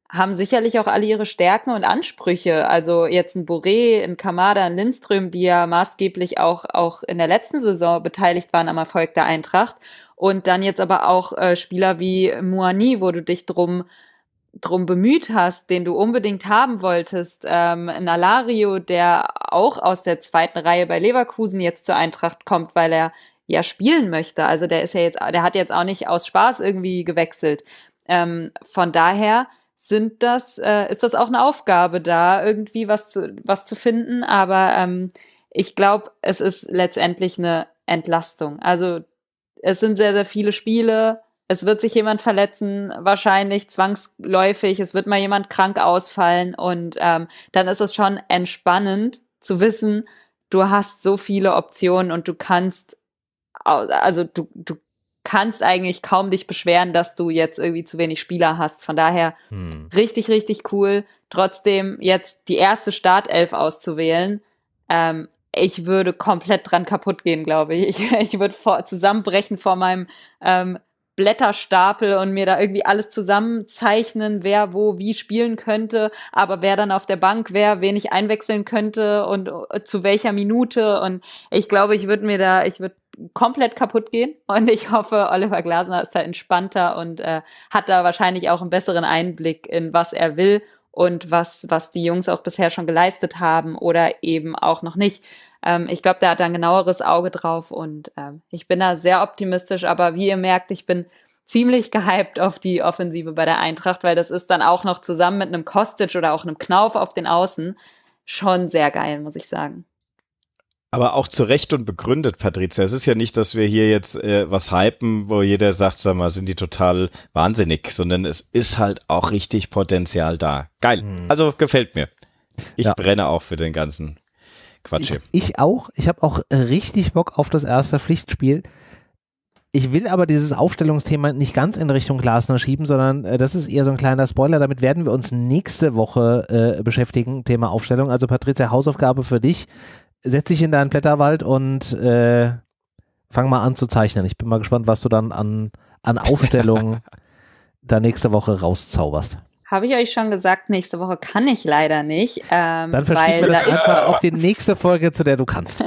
haben sicherlich auch alle ihre Stärken und Ansprüche. Also jetzt ein Boré, ein Kamada, ein Lindström, die ja maßgeblich auch, auch in der letzten Saison beteiligt waren am Erfolg der Eintracht. Und dann jetzt aber auch äh, Spieler wie Moani, wo du dich drum drum bemüht hast, den du unbedingt haben wolltest, ähm, Nalario, der auch aus der zweiten Reihe bei Leverkusen jetzt zur Eintracht kommt, weil er ja spielen möchte. Also der ist ja jetzt, der hat jetzt auch nicht aus Spaß irgendwie gewechselt. Ähm, von daher sind das, äh, ist das auch eine Aufgabe, da irgendwie was zu, was zu finden. Aber ähm, ich glaube, es ist letztendlich eine Entlastung. Also es sind sehr, sehr viele Spiele es wird sich jemand verletzen, wahrscheinlich zwangsläufig, es wird mal jemand krank ausfallen und ähm, dann ist es schon entspannend zu wissen, du hast so viele Optionen und du kannst, also du, du kannst eigentlich kaum dich beschweren, dass du jetzt irgendwie zu wenig Spieler hast. Von daher hm. richtig, richtig cool. Trotzdem jetzt die erste Startelf auszuwählen, ähm, ich würde komplett dran kaputt gehen, glaube ich. Ich, <laughs> ich würde zusammenbrechen vor meinem ähm, Blätterstapel und mir da irgendwie alles zusammenzeichnen, wer wo wie spielen könnte, aber wer dann auf der Bank wäre, wen ich einwechseln könnte und äh, zu welcher Minute. Und ich glaube, ich würde mir da, ich würde komplett kaputt gehen. Und ich hoffe, Oliver Glasner ist da entspannter und äh, hat da wahrscheinlich auch einen besseren Einblick in, was er will und was, was die Jungs auch bisher schon geleistet haben oder eben auch noch nicht ähm, ich glaube, der hat da ein genaueres Auge drauf und ähm, ich bin da sehr optimistisch, aber wie ihr merkt, ich bin ziemlich gehypt auf die Offensive bei der Eintracht, weil das ist dann auch noch zusammen mit einem Kostic oder auch einem Knauf auf den Außen schon sehr geil, muss ich sagen. Aber auch zu Recht und begründet, Patricia. Es ist ja nicht, dass wir hier jetzt äh, was hypen, wo jeder sagt, sag mal, sind die total wahnsinnig, sondern es ist halt auch richtig Potenzial da. Geil. Mhm. Also gefällt mir. Ich ja. brenne auch für den ganzen Quatsch. Ich, ich auch. Ich habe auch äh, richtig Bock auf das erste Pflichtspiel. Ich will aber dieses Aufstellungsthema nicht ganz in Richtung Glasner schieben, sondern äh, das ist eher so ein kleiner Spoiler. Damit werden wir uns nächste Woche äh, beschäftigen, Thema Aufstellung. Also Patricia, Hausaufgabe für dich. Setz dich in deinen Blätterwald und äh, fang mal an zu zeichnen. Ich bin mal gespannt, was du dann an, an Aufstellungen <laughs> da nächste Woche rauszauberst. Habe ich euch schon gesagt, nächste Woche kann ich leider nicht. Ähm, Dann verschieben wir das da einfach auf die nächste Folge, zu der du kannst.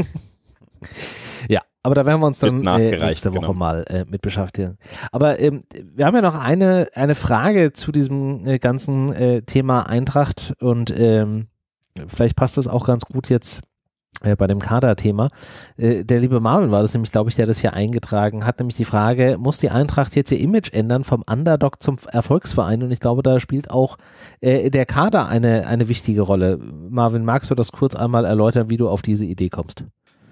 <laughs> <laughs> ja, aber da werden wir uns dann äh, nächste Woche genau. mal äh, mit beschäftigen. Aber ähm, wir haben ja noch eine, eine Frage zu diesem äh, ganzen äh, Thema Eintracht und ähm, vielleicht passt das auch ganz gut jetzt äh, bei dem Kader-Thema. Äh, der liebe Marvin war das nämlich, glaube ich, der das hier eingetragen hat, nämlich die Frage, muss die Eintracht jetzt ihr Image ändern vom Underdog zum Erfolgsverein? Und ich glaube, da spielt auch äh, der Kader eine, eine wichtige Rolle. Marvin, magst du das kurz einmal erläutern, wie du auf diese Idee kommst?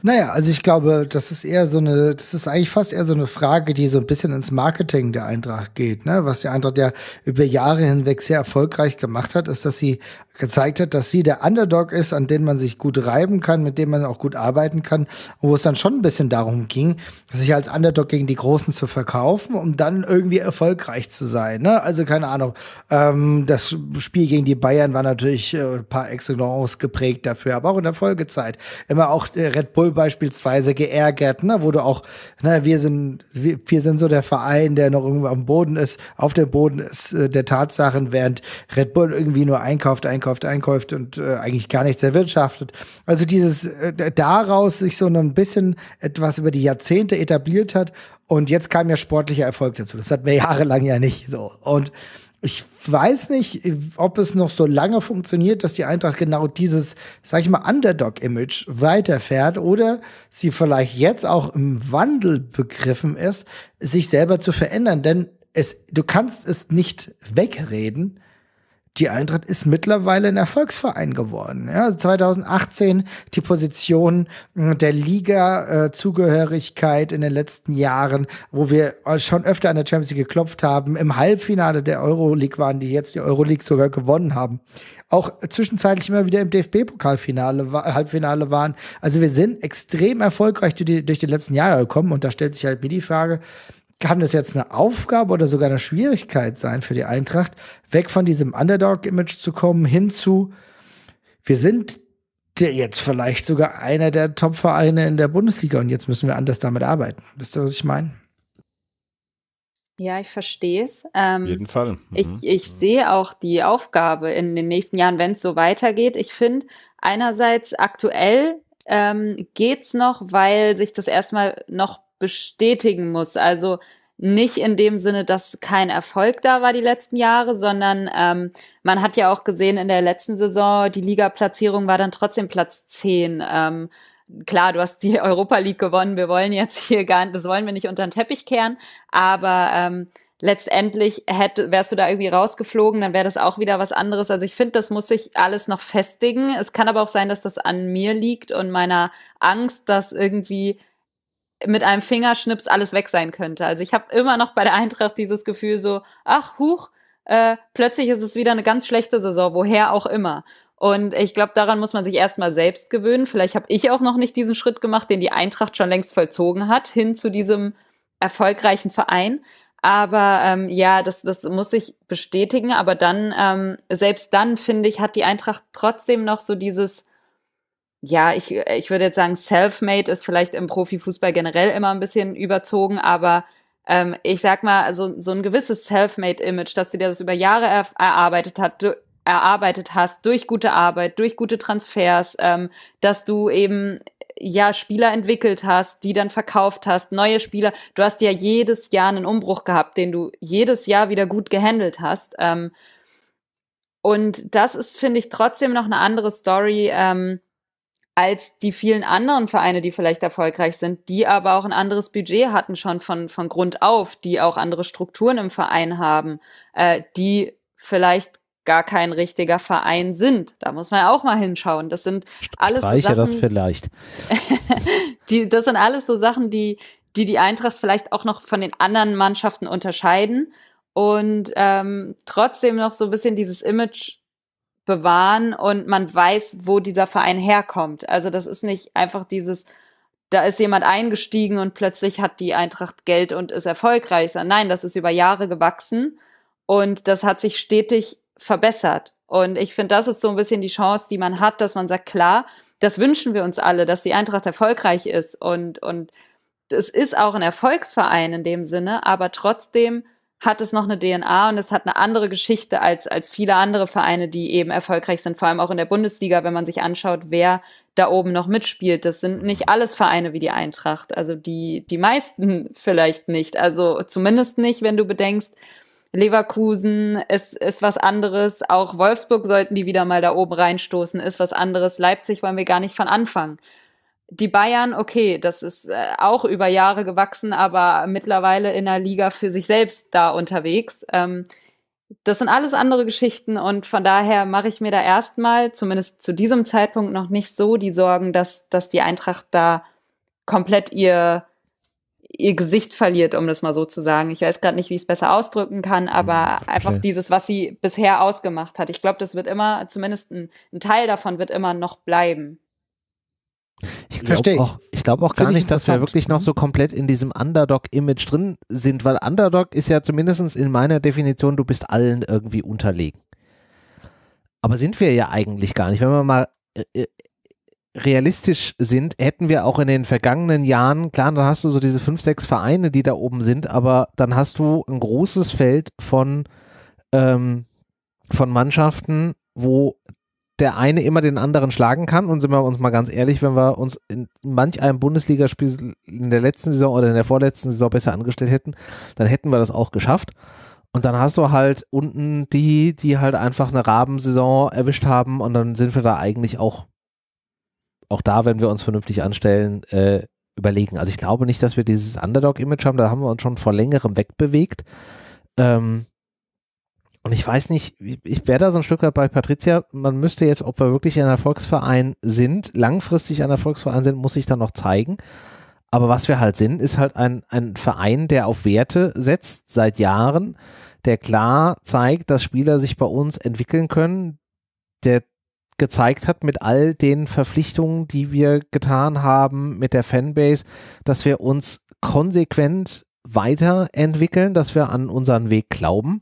Naja, also ich glaube, das ist eher so eine, das ist eigentlich fast eher so eine Frage, die so ein bisschen ins Marketing der Eintracht geht. Ne? Was die Eintracht ja über Jahre hinweg sehr erfolgreich gemacht hat, ist, dass sie gezeigt hat, dass sie der Underdog ist, an dem man sich gut reiben kann, mit dem man auch gut arbeiten kann. Und wo es dann schon ein bisschen darum ging, sich als Underdog gegen die Großen zu verkaufen, um dann irgendwie erfolgreich zu sein. Ne? Also keine Ahnung. Ähm, das Spiel gegen die Bayern war natürlich äh, ein paar Excellence geprägt dafür, aber auch in der Folgezeit. Immer auch äh, Red Bull beispielsweise geärgert, ne, wo du auch, ne, wir sind, wir, wir sind so der Verein, der noch irgendwo am Boden ist, auf dem Boden ist äh, der Tatsachen, während Red Bull irgendwie nur einkauft, einkauft, einkauft und äh, eigentlich gar nichts erwirtschaftet. Also dieses äh, daraus sich so ein bisschen etwas über die Jahrzehnte etabliert hat und jetzt kam ja sportlicher Erfolg dazu. Das hat mir jahrelang ja nicht so. Und ich weiß nicht, ob es noch so lange funktioniert, dass die Eintracht genau dieses, sag ich mal, Underdog-Image weiterfährt oder sie vielleicht jetzt auch im Wandel begriffen ist, sich selber zu verändern. Denn es, du kannst es nicht wegreden, die Eintracht ist mittlerweile ein Erfolgsverein geworden. Ja, 2018 also die Position hm, der Liga-Zugehörigkeit in den letzten Jahren, wo wir schon öfter an der Champions League geklopft haben. Im Halbfinale der Euroleague waren die jetzt die Euroleague sogar gewonnen haben. Auch zwischenzeitlich immer wieder im DFB-Pokalfinale, Halbfinale waren. Also wir sind extrem erfolgreich durch die, durch die letzten Jahre gekommen und da stellt sich halt mir die Frage, kann das jetzt eine Aufgabe oder sogar eine Schwierigkeit sein für die Eintracht, weg von diesem Underdog-Image zu kommen, hin zu, wir sind jetzt vielleicht sogar einer der Top-Vereine in der Bundesliga und jetzt müssen wir anders damit arbeiten. Wisst ihr, was ich meine? Ja, ich verstehe es. Ähm, Auf jeden Fall. Mhm. Ich, ich sehe auch die Aufgabe in den nächsten Jahren, wenn es so weitergeht. Ich finde, einerseits aktuell ähm, es noch, weil sich das erstmal noch bestätigen muss. Also nicht in dem Sinne, dass kein Erfolg da war die letzten Jahre, sondern ähm, man hat ja auch gesehen in der letzten Saison, die Liga-Platzierung war dann trotzdem Platz 10. Ähm, klar, du hast die <laughs> Europa League gewonnen, wir wollen jetzt hier gar nicht, das wollen wir nicht unter den Teppich kehren, aber ähm, letztendlich hätte, wärst du da irgendwie rausgeflogen, dann wäre das auch wieder was anderes. Also ich finde, das muss sich alles noch festigen. Es kann aber auch sein, dass das an mir liegt und meiner Angst, dass irgendwie mit einem Fingerschnips alles weg sein könnte. Also ich habe immer noch bei der Eintracht dieses Gefühl so, ach, huch, äh, plötzlich ist es wieder eine ganz schlechte Saison, woher auch immer. Und ich glaube, daran muss man sich erstmal selbst gewöhnen. Vielleicht habe ich auch noch nicht diesen Schritt gemacht, den die Eintracht schon längst vollzogen hat, hin zu diesem erfolgreichen Verein. Aber ähm, ja, das, das muss ich bestätigen. Aber dann, ähm, selbst dann, finde ich, hat die Eintracht trotzdem noch so dieses ja, ich, äh, ich würde jetzt sagen, self-made ist vielleicht im Profifußball generell immer ein bisschen überzogen, aber ähm, ich sag mal, so, so ein gewisses self-made-Image, dass du dir das über Jahre er erarbeitet hat, du, erarbeitet hast, durch gute Arbeit, durch gute Transfers, ähm, dass du eben ja Spieler entwickelt hast, die dann verkauft hast, neue Spieler. Du hast ja jedes Jahr einen Umbruch gehabt, den du jedes Jahr wieder gut gehandelt hast. Ähm, und das ist, finde ich, trotzdem noch eine andere Story. Ähm, als die vielen anderen Vereine, die vielleicht erfolgreich sind, die aber auch ein anderes Budget hatten schon von, von Grund auf, die auch andere Strukturen im Verein haben, äh, die vielleicht gar kein richtiger Verein sind. Da muss man auch mal hinschauen. Das sind alles so Sachen, das vielleicht. <laughs> die, das sind alles so Sachen, die, die die Eintracht vielleicht auch noch von den anderen Mannschaften unterscheiden und ähm, trotzdem noch so ein bisschen dieses Image bewahren und man weiß, wo dieser Verein herkommt. Also das ist nicht einfach dieses, da ist jemand eingestiegen und plötzlich hat die Eintracht Geld und ist erfolgreich. Nein, das ist über Jahre gewachsen und das hat sich stetig verbessert. Und ich finde, das ist so ein bisschen die Chance, die man hat, dass man sagt, klar, das wünschen wir uns alle, dass die Eintracht erfolgreich ist und, und es ist auch ein Erfolgsverein in dem Sinne, aber trotzdem hat es noch eine DNA und es hat eine andere Geschichte als, als viele andere Vereine, die eben erfolgreich sind, vor allem auch in der Bundesliga, wenn man sich anschaut, wer da oben noch mitspielt. Das sind nicht alles Vereine wie die Eintracht, also die, die meisten <laughs> vielleicht nicht, also zumindest nicht, wenn du bedenkst, Leverkusen ist, ist was anderes, auch Wolfsburg sollten die wieder mal da oben reinstoßen, ist was anderes, Leipzig wollen wir gar nicht von anfangen die Bayern, okay, das ist äh, auch über Jahre gewachsen, aber mittlerweile in der Liga für sich selbst da unterwegs. Ähm, das sind alles andere Geschichten und von daher mache ich mir da erstmal, zumindest zu diesem Zeitpunkt, noch nicht so die Sorgen, dass, dass die Eintracht da komplett ihr, ihr Gesicht verliert, um das mal so zu sagen. Ich weiß gerade nicht, wie ich es besser ausdrücken kann, aber okay. Hm, einfach dieses, was sie bisher ausgemacht hat. Ich glaube, das wird immer, zumindest ein, ein Teil davon wird immer noch bleiben. Ich glaube auch, glaub auch gar nicht, dass wir wirklich noch so komplett in diesem Underdog-Image drin sind, weil Underdog ist ja zumindest in meiner Definition, du bist allen irgendwie unterlegen. Aber sind wir ja eigentlich gar nicht. Wenn wir mal äh, äh, realistisch sind, hätten wir auch in den vergangenen Jahren, klar, dann hast du so diese fünf, sechs Vereine, die da oben sind, aber dann hast du ein großes Feld von, ähm, von Mannschaften, wo der eine immer den anderen schlagen kann. Und sind wir uns mal ganz ehrlich, wenn wir uns in manch einem Bundesligaspiel in der letzten Saison oder in der vorletzten Saison besser angestellt hätten, dann hätten wir das auch geschafft. Und dann hast du halt unten die, die halt einfach eine Rabensaison erwischt haben und dann sind wir da eigentlich auch, auch da, wenn wir uns vernünftig anstellen, äh, überlegen. Also ich glaube nicht, dass wir dieses Underdog-Image haben, da haben wir uns schon vor längerem wegbewegt. Ähm, und ich weiß nicht, ich wäre da so ein Stück weit bei Patricia, man müsste jetzt, ob wir wirklich ein Erfolgsverein sind, langfristig ein Erfolgsverein sind, muss ich dann noch zeigen. Aber was wir halt sind, ist halt ein, ein Verein, der auf Werte setzt seit Jahren, der klar zeigt, dass Spieler sich bei uns entwickeln können, der gezeigt hat mit all den Verpflichtungen, die wir getan haben mit der Fanbase, dass wir uns konsequent weiterentwickeln, dass wir an unseren Weg glauben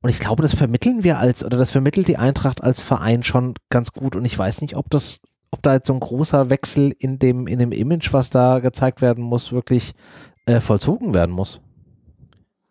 und ich glaube, das vermitteln wir als, oder das vermittelt die Eintracht als Verein schon ganz gut. Und ich weiß nicht, ob das, ob da jetzt so ein großer Wechsel in dem, in dem Image, was da gezeigt werden muss, wirklich äh, vollzogen werden muss.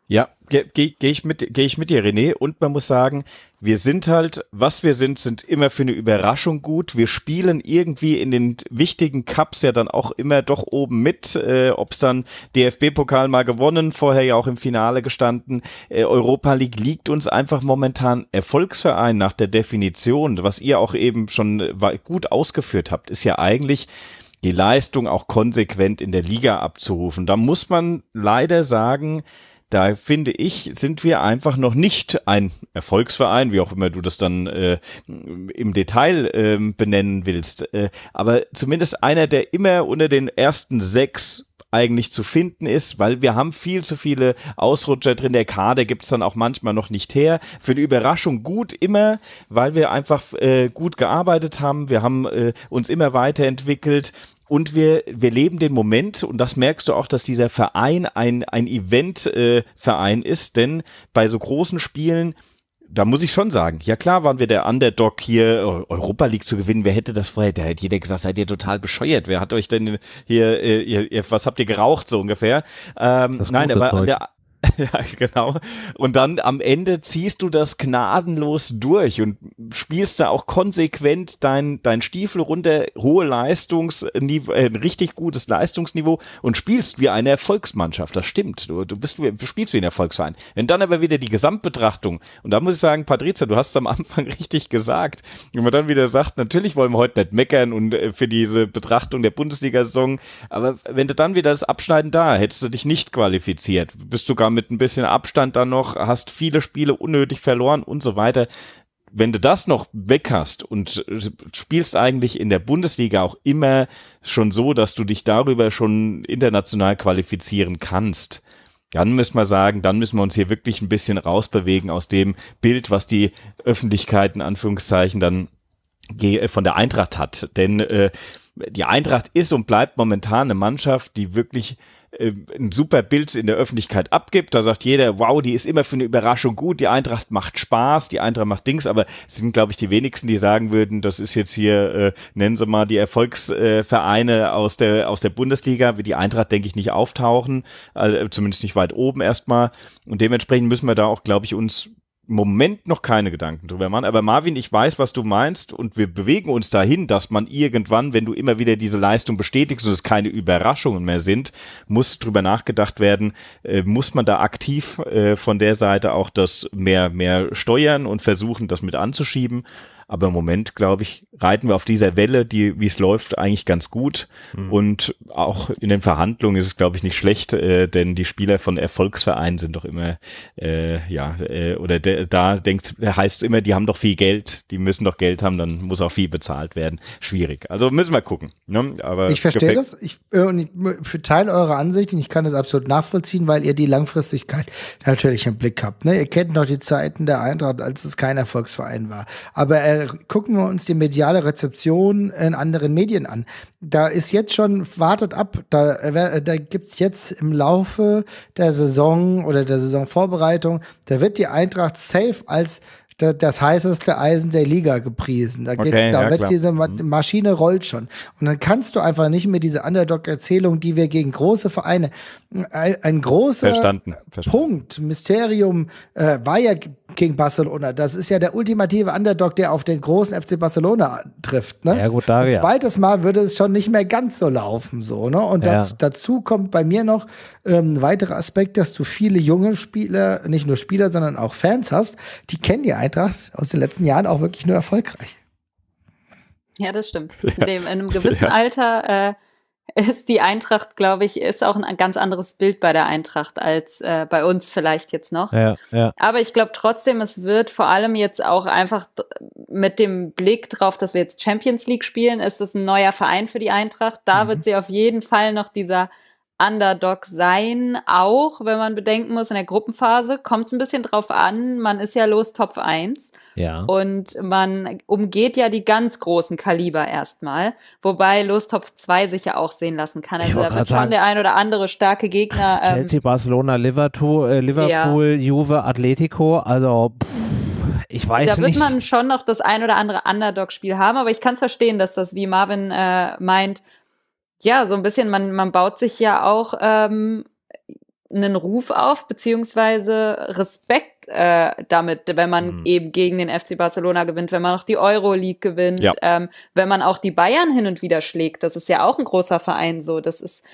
Ja, gehe geh, geh ich, mit, geh ich mit dir, René. Und man muss sagen, wir sind halt, was wir sind, sind immer für eine Überraschung gut. Wir spielen irgendwie in den wichtigen Cups ja dann auch immer doch oben mit. Äh, Ob es dann DFB-Pokal mal gewonnen, vorher ja auch im Finale gestanden. Äh, Europa League liegt uns einfach momentan Erfolgsverein nach der Definition, was ihr auch eben schon äh, gut ausgeführt habt, ist ja eigentlich die Leistung auch konsequent in der Liga abzurufen. Da muss man leider sagen, da finde ich, sind wir einfach noch nicht ein Erfolgsverein, wie auch immer du das dann äh, im Detail äh, benennen willst, äh, aber zumindest einer, der immer unter den ersten sechs eigentlich zu finden ist, weil wir haben viel zu viele Ausrutscher drin. Der Kader gibt es dann auch manchmal noch nicht her. Für eine Überraschung gut immer, weil wir einfach äh, gut gearbeitet haben. Wir haben äh, uns immer weiterentwickelt und wir, wir leben den Moment und das merkst du auch, dass dieser Verein ein, ein Event-Verein äh, ist, denn bei so großen Spielen da muss ich schon sagen, ja klar waren wir der Underdog hier, Europa League zu gewinnen, wer hätte das vorher, da hätte jeder gesagt, seid ihr total bescheuert, wer hat euch denn hier, äh, ihr, ihr, was habt ihr geraucht, so ungefähr. Ähm, nein, aber Zeug. an der, <laughs> ja, genau. Und dann am Ende ziehst du das gnadenlos durch und spielst da auch konsequent dein, dein Stiefel runter, hohe Leistungsniveau, äh, richtig gutes Leistungsniveau und spielst wie eine Erfolgsmannschaft. Das stimmt. Du, du, bist, du spielst wie ein Erfolgsverein. Wenn dann aber wieder die Gesamtbetrachtung, und da muss ich sagen, Patrizia, du hast es am Anfang <laughs> richtig gesagt, wenn man dann wieder sagt, natürlich wollen wir heute nicht meckern und äh, für diese Betrachtung der Bundesliga-Saison, aber wenn du dann wieder das Abschneiden da, hättest du dich nicht qualifiziert, bist sogar mit mit ein bisschen Abstand dann noch, hast viele Spiele unnötig verloren und so weiter. Wenn du das noch weg hast und äh, spielst eigentlich in der Bundesliga auch immer schon so, dass du dich darüber schon international qualifizieren kannst, dann müssen wir sagen, dann müssen wir uns hier wirklich ein bisschen rausbewegen aus dem Bild, was die Öffentlichkeit in Anführungszeichen dann äh, von der Eintracht hat. Denn äh, die Eintracht ist und bleibt momentan eine Mannschaft, die wirklich ähm, ein super Bild in der Öffentlichkeit abgibt. Da sagt jeder, wow, die ist immer für eine Überraschung gut, die Eintracht macht Spaß, die Eintracht macht Dings, aber es sind, glaube ich, die wenigsten, die sagen würden, das ist jetzt hier, äh, nennen Sie mal die Erfolgsvereine äh, aus, der, aus der Bundesliga, wie die Eintracht, denke ich, nicht auftauchen, also, zumindest nicht weit oben erstmal. Und dementsprechend müssen wir da auch, glaube ich, uns Moment noch keine Gedanken drüber machen. Aber Marvin, ich weiß, was du meinst und wir bewegen uns dahin, dass man irgendwann, wenn du immer wieder diese Leistung bestätigst und es keine Überraschungen mehr sind, muss drüber nachgedacht werden, äh, muss man da aktiv äh, von der Seite auch das mehr, mehr steuern und versuchen, das mit anzuschieben. Aber im Moment, glaube ich, reiten wir auf dieser Welle, die, wie es läuft, eigentlich ganz gut. Mhm. Und auch in den Verhandlungen ist es, glaube ich, nicht schlecht, äh, denn die Spieler von Erfolgsvereinen sind doch immer, äh, ja, äh, oder de, da denkt, heißt es immer, die haben doch viel Geld, die müssen doch Geld haben, dann muss auch viel bezahlt werden. Schwierig. Also müssen wir gucken. Ne? Aber ich verstehe das. Ich, äh, und ich teile eure Ansicht und ich kann das absolut nachvollziehen, weil ihr die Langfristigkeit natürlich im Blick habt. Ne? Ihr kennt noch die Zeiten der Eintracht, als es kein Erfolgsverein war. Aber äh, äh, gucken wir uns die mediale Rezeption in anderen Medien an. Da ist jetzt schon, wartet ab, da, äh, äh da gibt es jetzt im Laufe der Saison oder der Saisonvorbereitung, da wird die Eintracht safe als das heißeste Eisen der Liga gepriesen. Da, geht, okay, da ja, wird klar. diese mhm. Maschine rollt schon. Und dann kannst du einfach nicht mehr diese Underdog-Erzählung, die wir gegen große Vereine, ein, großer Verstanden. Verstanden. Punkt, Mysterium, äh, war ja gegen Barcelona. Das ist ja der ultimative Underdog, der auf den großen FC Barcelona trifft. Ne? Ja, gut, da, Ein zweites Mal würde es schon nicht mehr ganz so laufen. So, ne? Und ja. dazu kommt bei mir noch ähm, ein weiterer Aspekt, dass du viele junge Spieler, nicht nur Spieler, sondern auch Fans hast, die kennen die Eintracht aus den letzten Jahren auch wirklich nur erfolgreich. Ja, das stimmt. In, dem, in einem gewissen ja. Alter äh, ist die Eintracht, glaube ich, ist auch ein ganz anderes Bild bei der Eintracht als äh, bei uns vielleicht jetzt noch. Ja, ja. Aber ich glaube trotzdem, es wird vor allem jetzt auch einfach mit dem Blick drauf, dass wir jetzt Champions League spielen, ist es ein neuer Verein für die Eintracht. Da mhm. wird sie auf jeden Fall noch dieser Underdog sein, auch wenn man bedenken muss, in der Gruppenphase kommt es ein bisschen drauf an, man ist ja los Top 1 ja. und man umgeht ja die ganz großen Kaliber erstmal, wobei los Top 2 sich ja auch sehen lassen kann. Also da wird schon der ein oder andere starke Gegner. Ähm, Chelsea, Barcelona, Liverpool, äh, Liverpool ja. Juve, Atletico, also pff. Ich weiß da nicht. Da wird man schon noch das ein oder andere Underdog-Spiel haben, aber ich kann es verstehen, dass das, wie Marvin äh, meint, ja, so ein bisschen, man, man baut sich ja auch ähm, einen Ruf auf, beziehungsweise Respekt äh, damit, wenn man mhm. eben gegen den FC Barcelona gewinnt, wenn man auch die Euroleague gewinnt, ja. ähm, wenn man auch die Bayern hin und wieder schlägt. Das ist ja auch ein großer Verein so. Das ist,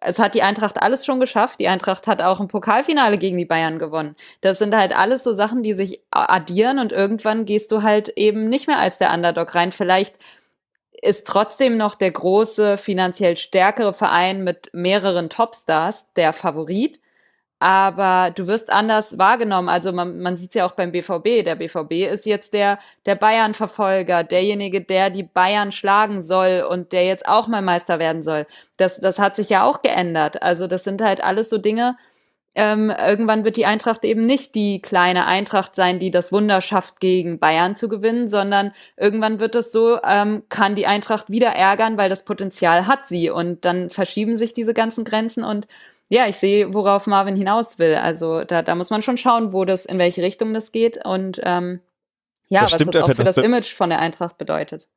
es hat die Eintracht alles schon geschafft. Die Eintracht hat auch ein Pokalfinale gegen die Bayern gewonnen. Das sind halt alles so Sachen, die sich addieren und irgendwann gehst du halt eben nicht mehr als der Underdog rein. Vielleicht ist trotzdem noch der große, finanziell stärkere Verein mit mehreren Topstars der Favorit. Aber du wirst anders wahrgenommen. Also man, man sieht es ja auch beim BVB. Der BVB ist jetzt der, der Bayern-Verfolger, derjenige, der die Bayern schlagen soll und der jetzt auch mal Meister werden soll. Das, das hat sich ja auch geändert. Also das sind halt alles so Dinge, ähm, irgendwann wird die Eintracht eben nicht die kleine Eintracht sein, die das Wunder schafft, gegen Bayern zu gewinnen, sondern irgendwann wird es so, ähm, kann die Eintracht wieder ärgern, weil das Potenzial hat sie. Und dann verschieben sich diese ganzen Grenzen und ja, ich sehe, worauf Marvin hinaus will. Also da, da muss man schon schauen, wo das, in welche Richtung das geht und ähm, ja, das was das auch für das, das Image von der Eintracht bedeutet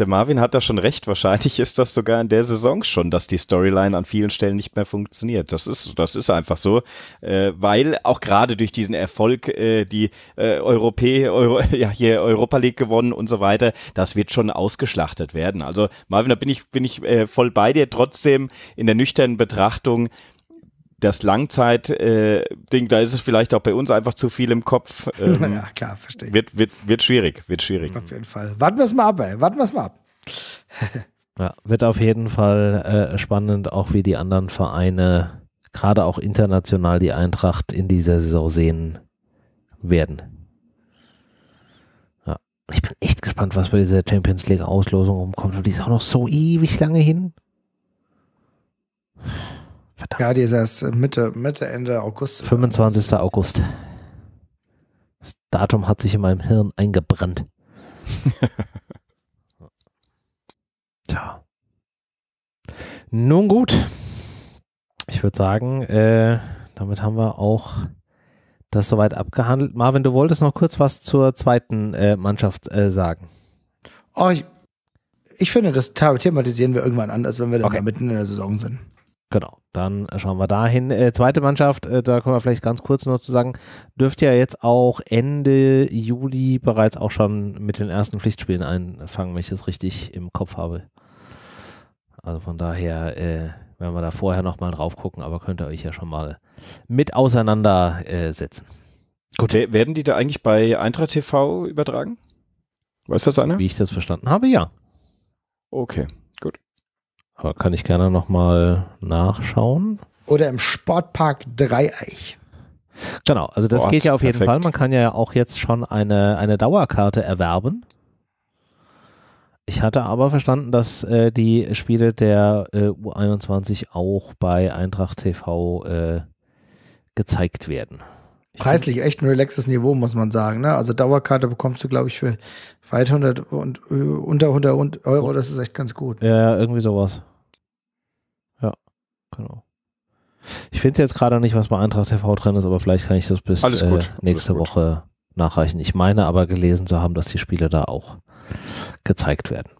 der Marvin hat da schon recht. Wahrscheinlich ist das sogar in der Saison schon, dass die Storyline an vielen Stellen nicht mehr funktioniert. Das ist, das ist einfach so, äh, weil auch gerade durch diesen Erfolg, äh, die äh, Europä, Euro, <laughs> ja, hier Europa League gewonnen und so weiter, das wird schon ausgeschlachtet werden. Also Marvin, da bin ich, bin ich äh, voll bei dir. Trotzdem in der nüchternen Betrachtung das Langzeit-Ding, äh, da ist es vielleicht auch bei uns einfach zu viel im Kopf. <laughs> Ähm, ja, klar, verstehe. Wird, wird, wird schwierig, wird schwierig. Auf jeden Fall. Warten wir es mal ab, ey. Warten wir es mal ab. <laughs> ja, wird auf jeden Fall äh, spannend, auch wie die anderen Vereine, gerade auch international, die Eintracht in dieser Saison sehen werden. Ja. Ich bin echt gespannt, was bei dieser Champions League-Auslosung rumkommt. die ist auch noch so ewig lange hin. Ja. Verdammt. Ja, die ist erst äh, Mitte, Mitte, Ende August. 25. Äh, August. Das Datum hat sich in meinem Hirn eingebrannt. <laughs> Tja. Nun gut. Ich würde sagen, äh, damit haben wir auch das soweit abgehandelt. Marvin, du wolltest noch kurz was zur zweiten äh, Mannschaft äh, sagen. Oh, ich, ich, finde, das thematisieren wir irgendwann anders, wenn wir dann okay. mitten in der Saison sind. Genau, dann äh, schauen wir dahin. Äh, zweite Mannschaft, äh, da können wir vielleicht ganz kurz nur zu sagen, dürfte ja jetzt auch Ende Juli bereits auch schon mit den ersten Pflichtspielen einfangen, wenn ich das richtig im Kopf habe. Also von daher äh, werden wir da vorher nochmal drauf gucken, aber könnt ihr euch ja schon mal mit auseinandersetzen. Äh, Gut. Werden die da eigentlich bei Eintracht TV übertragen? Weiß das einer? Wie ich das verstanden habe, ja. Okay. Aber kann ich gerne nochmal nachschauen. Oder im Sportpark Dreieich. Genau, also das Ort, geht ja auf jeden Fall. Man kann ja auch jetzt schon eine, eine Dauerkarte erwerben. Ich hatte aber verstanden, dass äh, die Spiele der äh, U21 auch bei Eintracht TV äh, gezeigt werden. Preislich echt ein relaxes Niveau, muss man sagen. Ne? Also Dauerkarte bekommst du, glaube ich, für weit 100 und äh, unter 100 Euro. Das ist echt ganz gut. Ja, irgendwie sowas. Ja, genau. Ich finde es jetzt gerade nicht, was bei Eintracht TV drin ist, aber vielleicht kann ich das bis äh, nächste Woche nachreichen. Ich meine aber gelesen zu haben, dass die Spiele da auch gezeigt werden.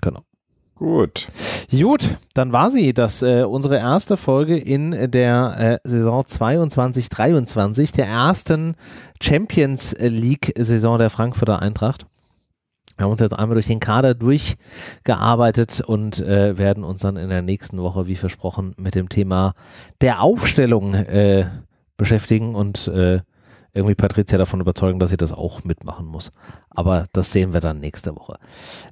Genau. Gut. Gut, dann war sie das, äh, unsere erste Folge in der äh, Saison 22-23, der ersten Champions League-Saison der Frankfurter Eintracht. Wir haben uns jetzt einmal durch den Kader durchgearbeitet und äh, werden uns dann in der nächsten Woche, wie versprochen, mit dem Thema der Aufstellung äh, beschäftigen und äh, irgendwie Patricia davon überzeugen, dass sie das auch mitmachen muss. Aber das sehen wir dann nächste Woche.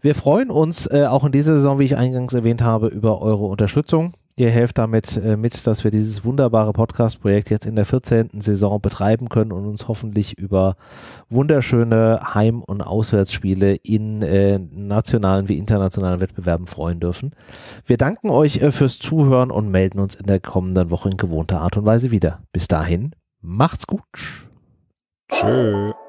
Wir freuen uns äh, auch in dieser Saison, wie ich eingangs erwähnt habe, über eure Unterstützung. Ihr helft damit äh, mit, dass wir dieses wunderbare Podcast-Projekt jetzt in der 14. Saison betreiben können und uns hoffentlich über wunderschöne Heim- und Auswärtsspiele in äh, nationalen wie internationalen Wettbewerben freuen dürfen. Wir danken euch äh, fürs Zuhören und melden uns in der kommenden Woche in gewohnter Art und Weise wieder. Bis dahin, macht's gut! Sure.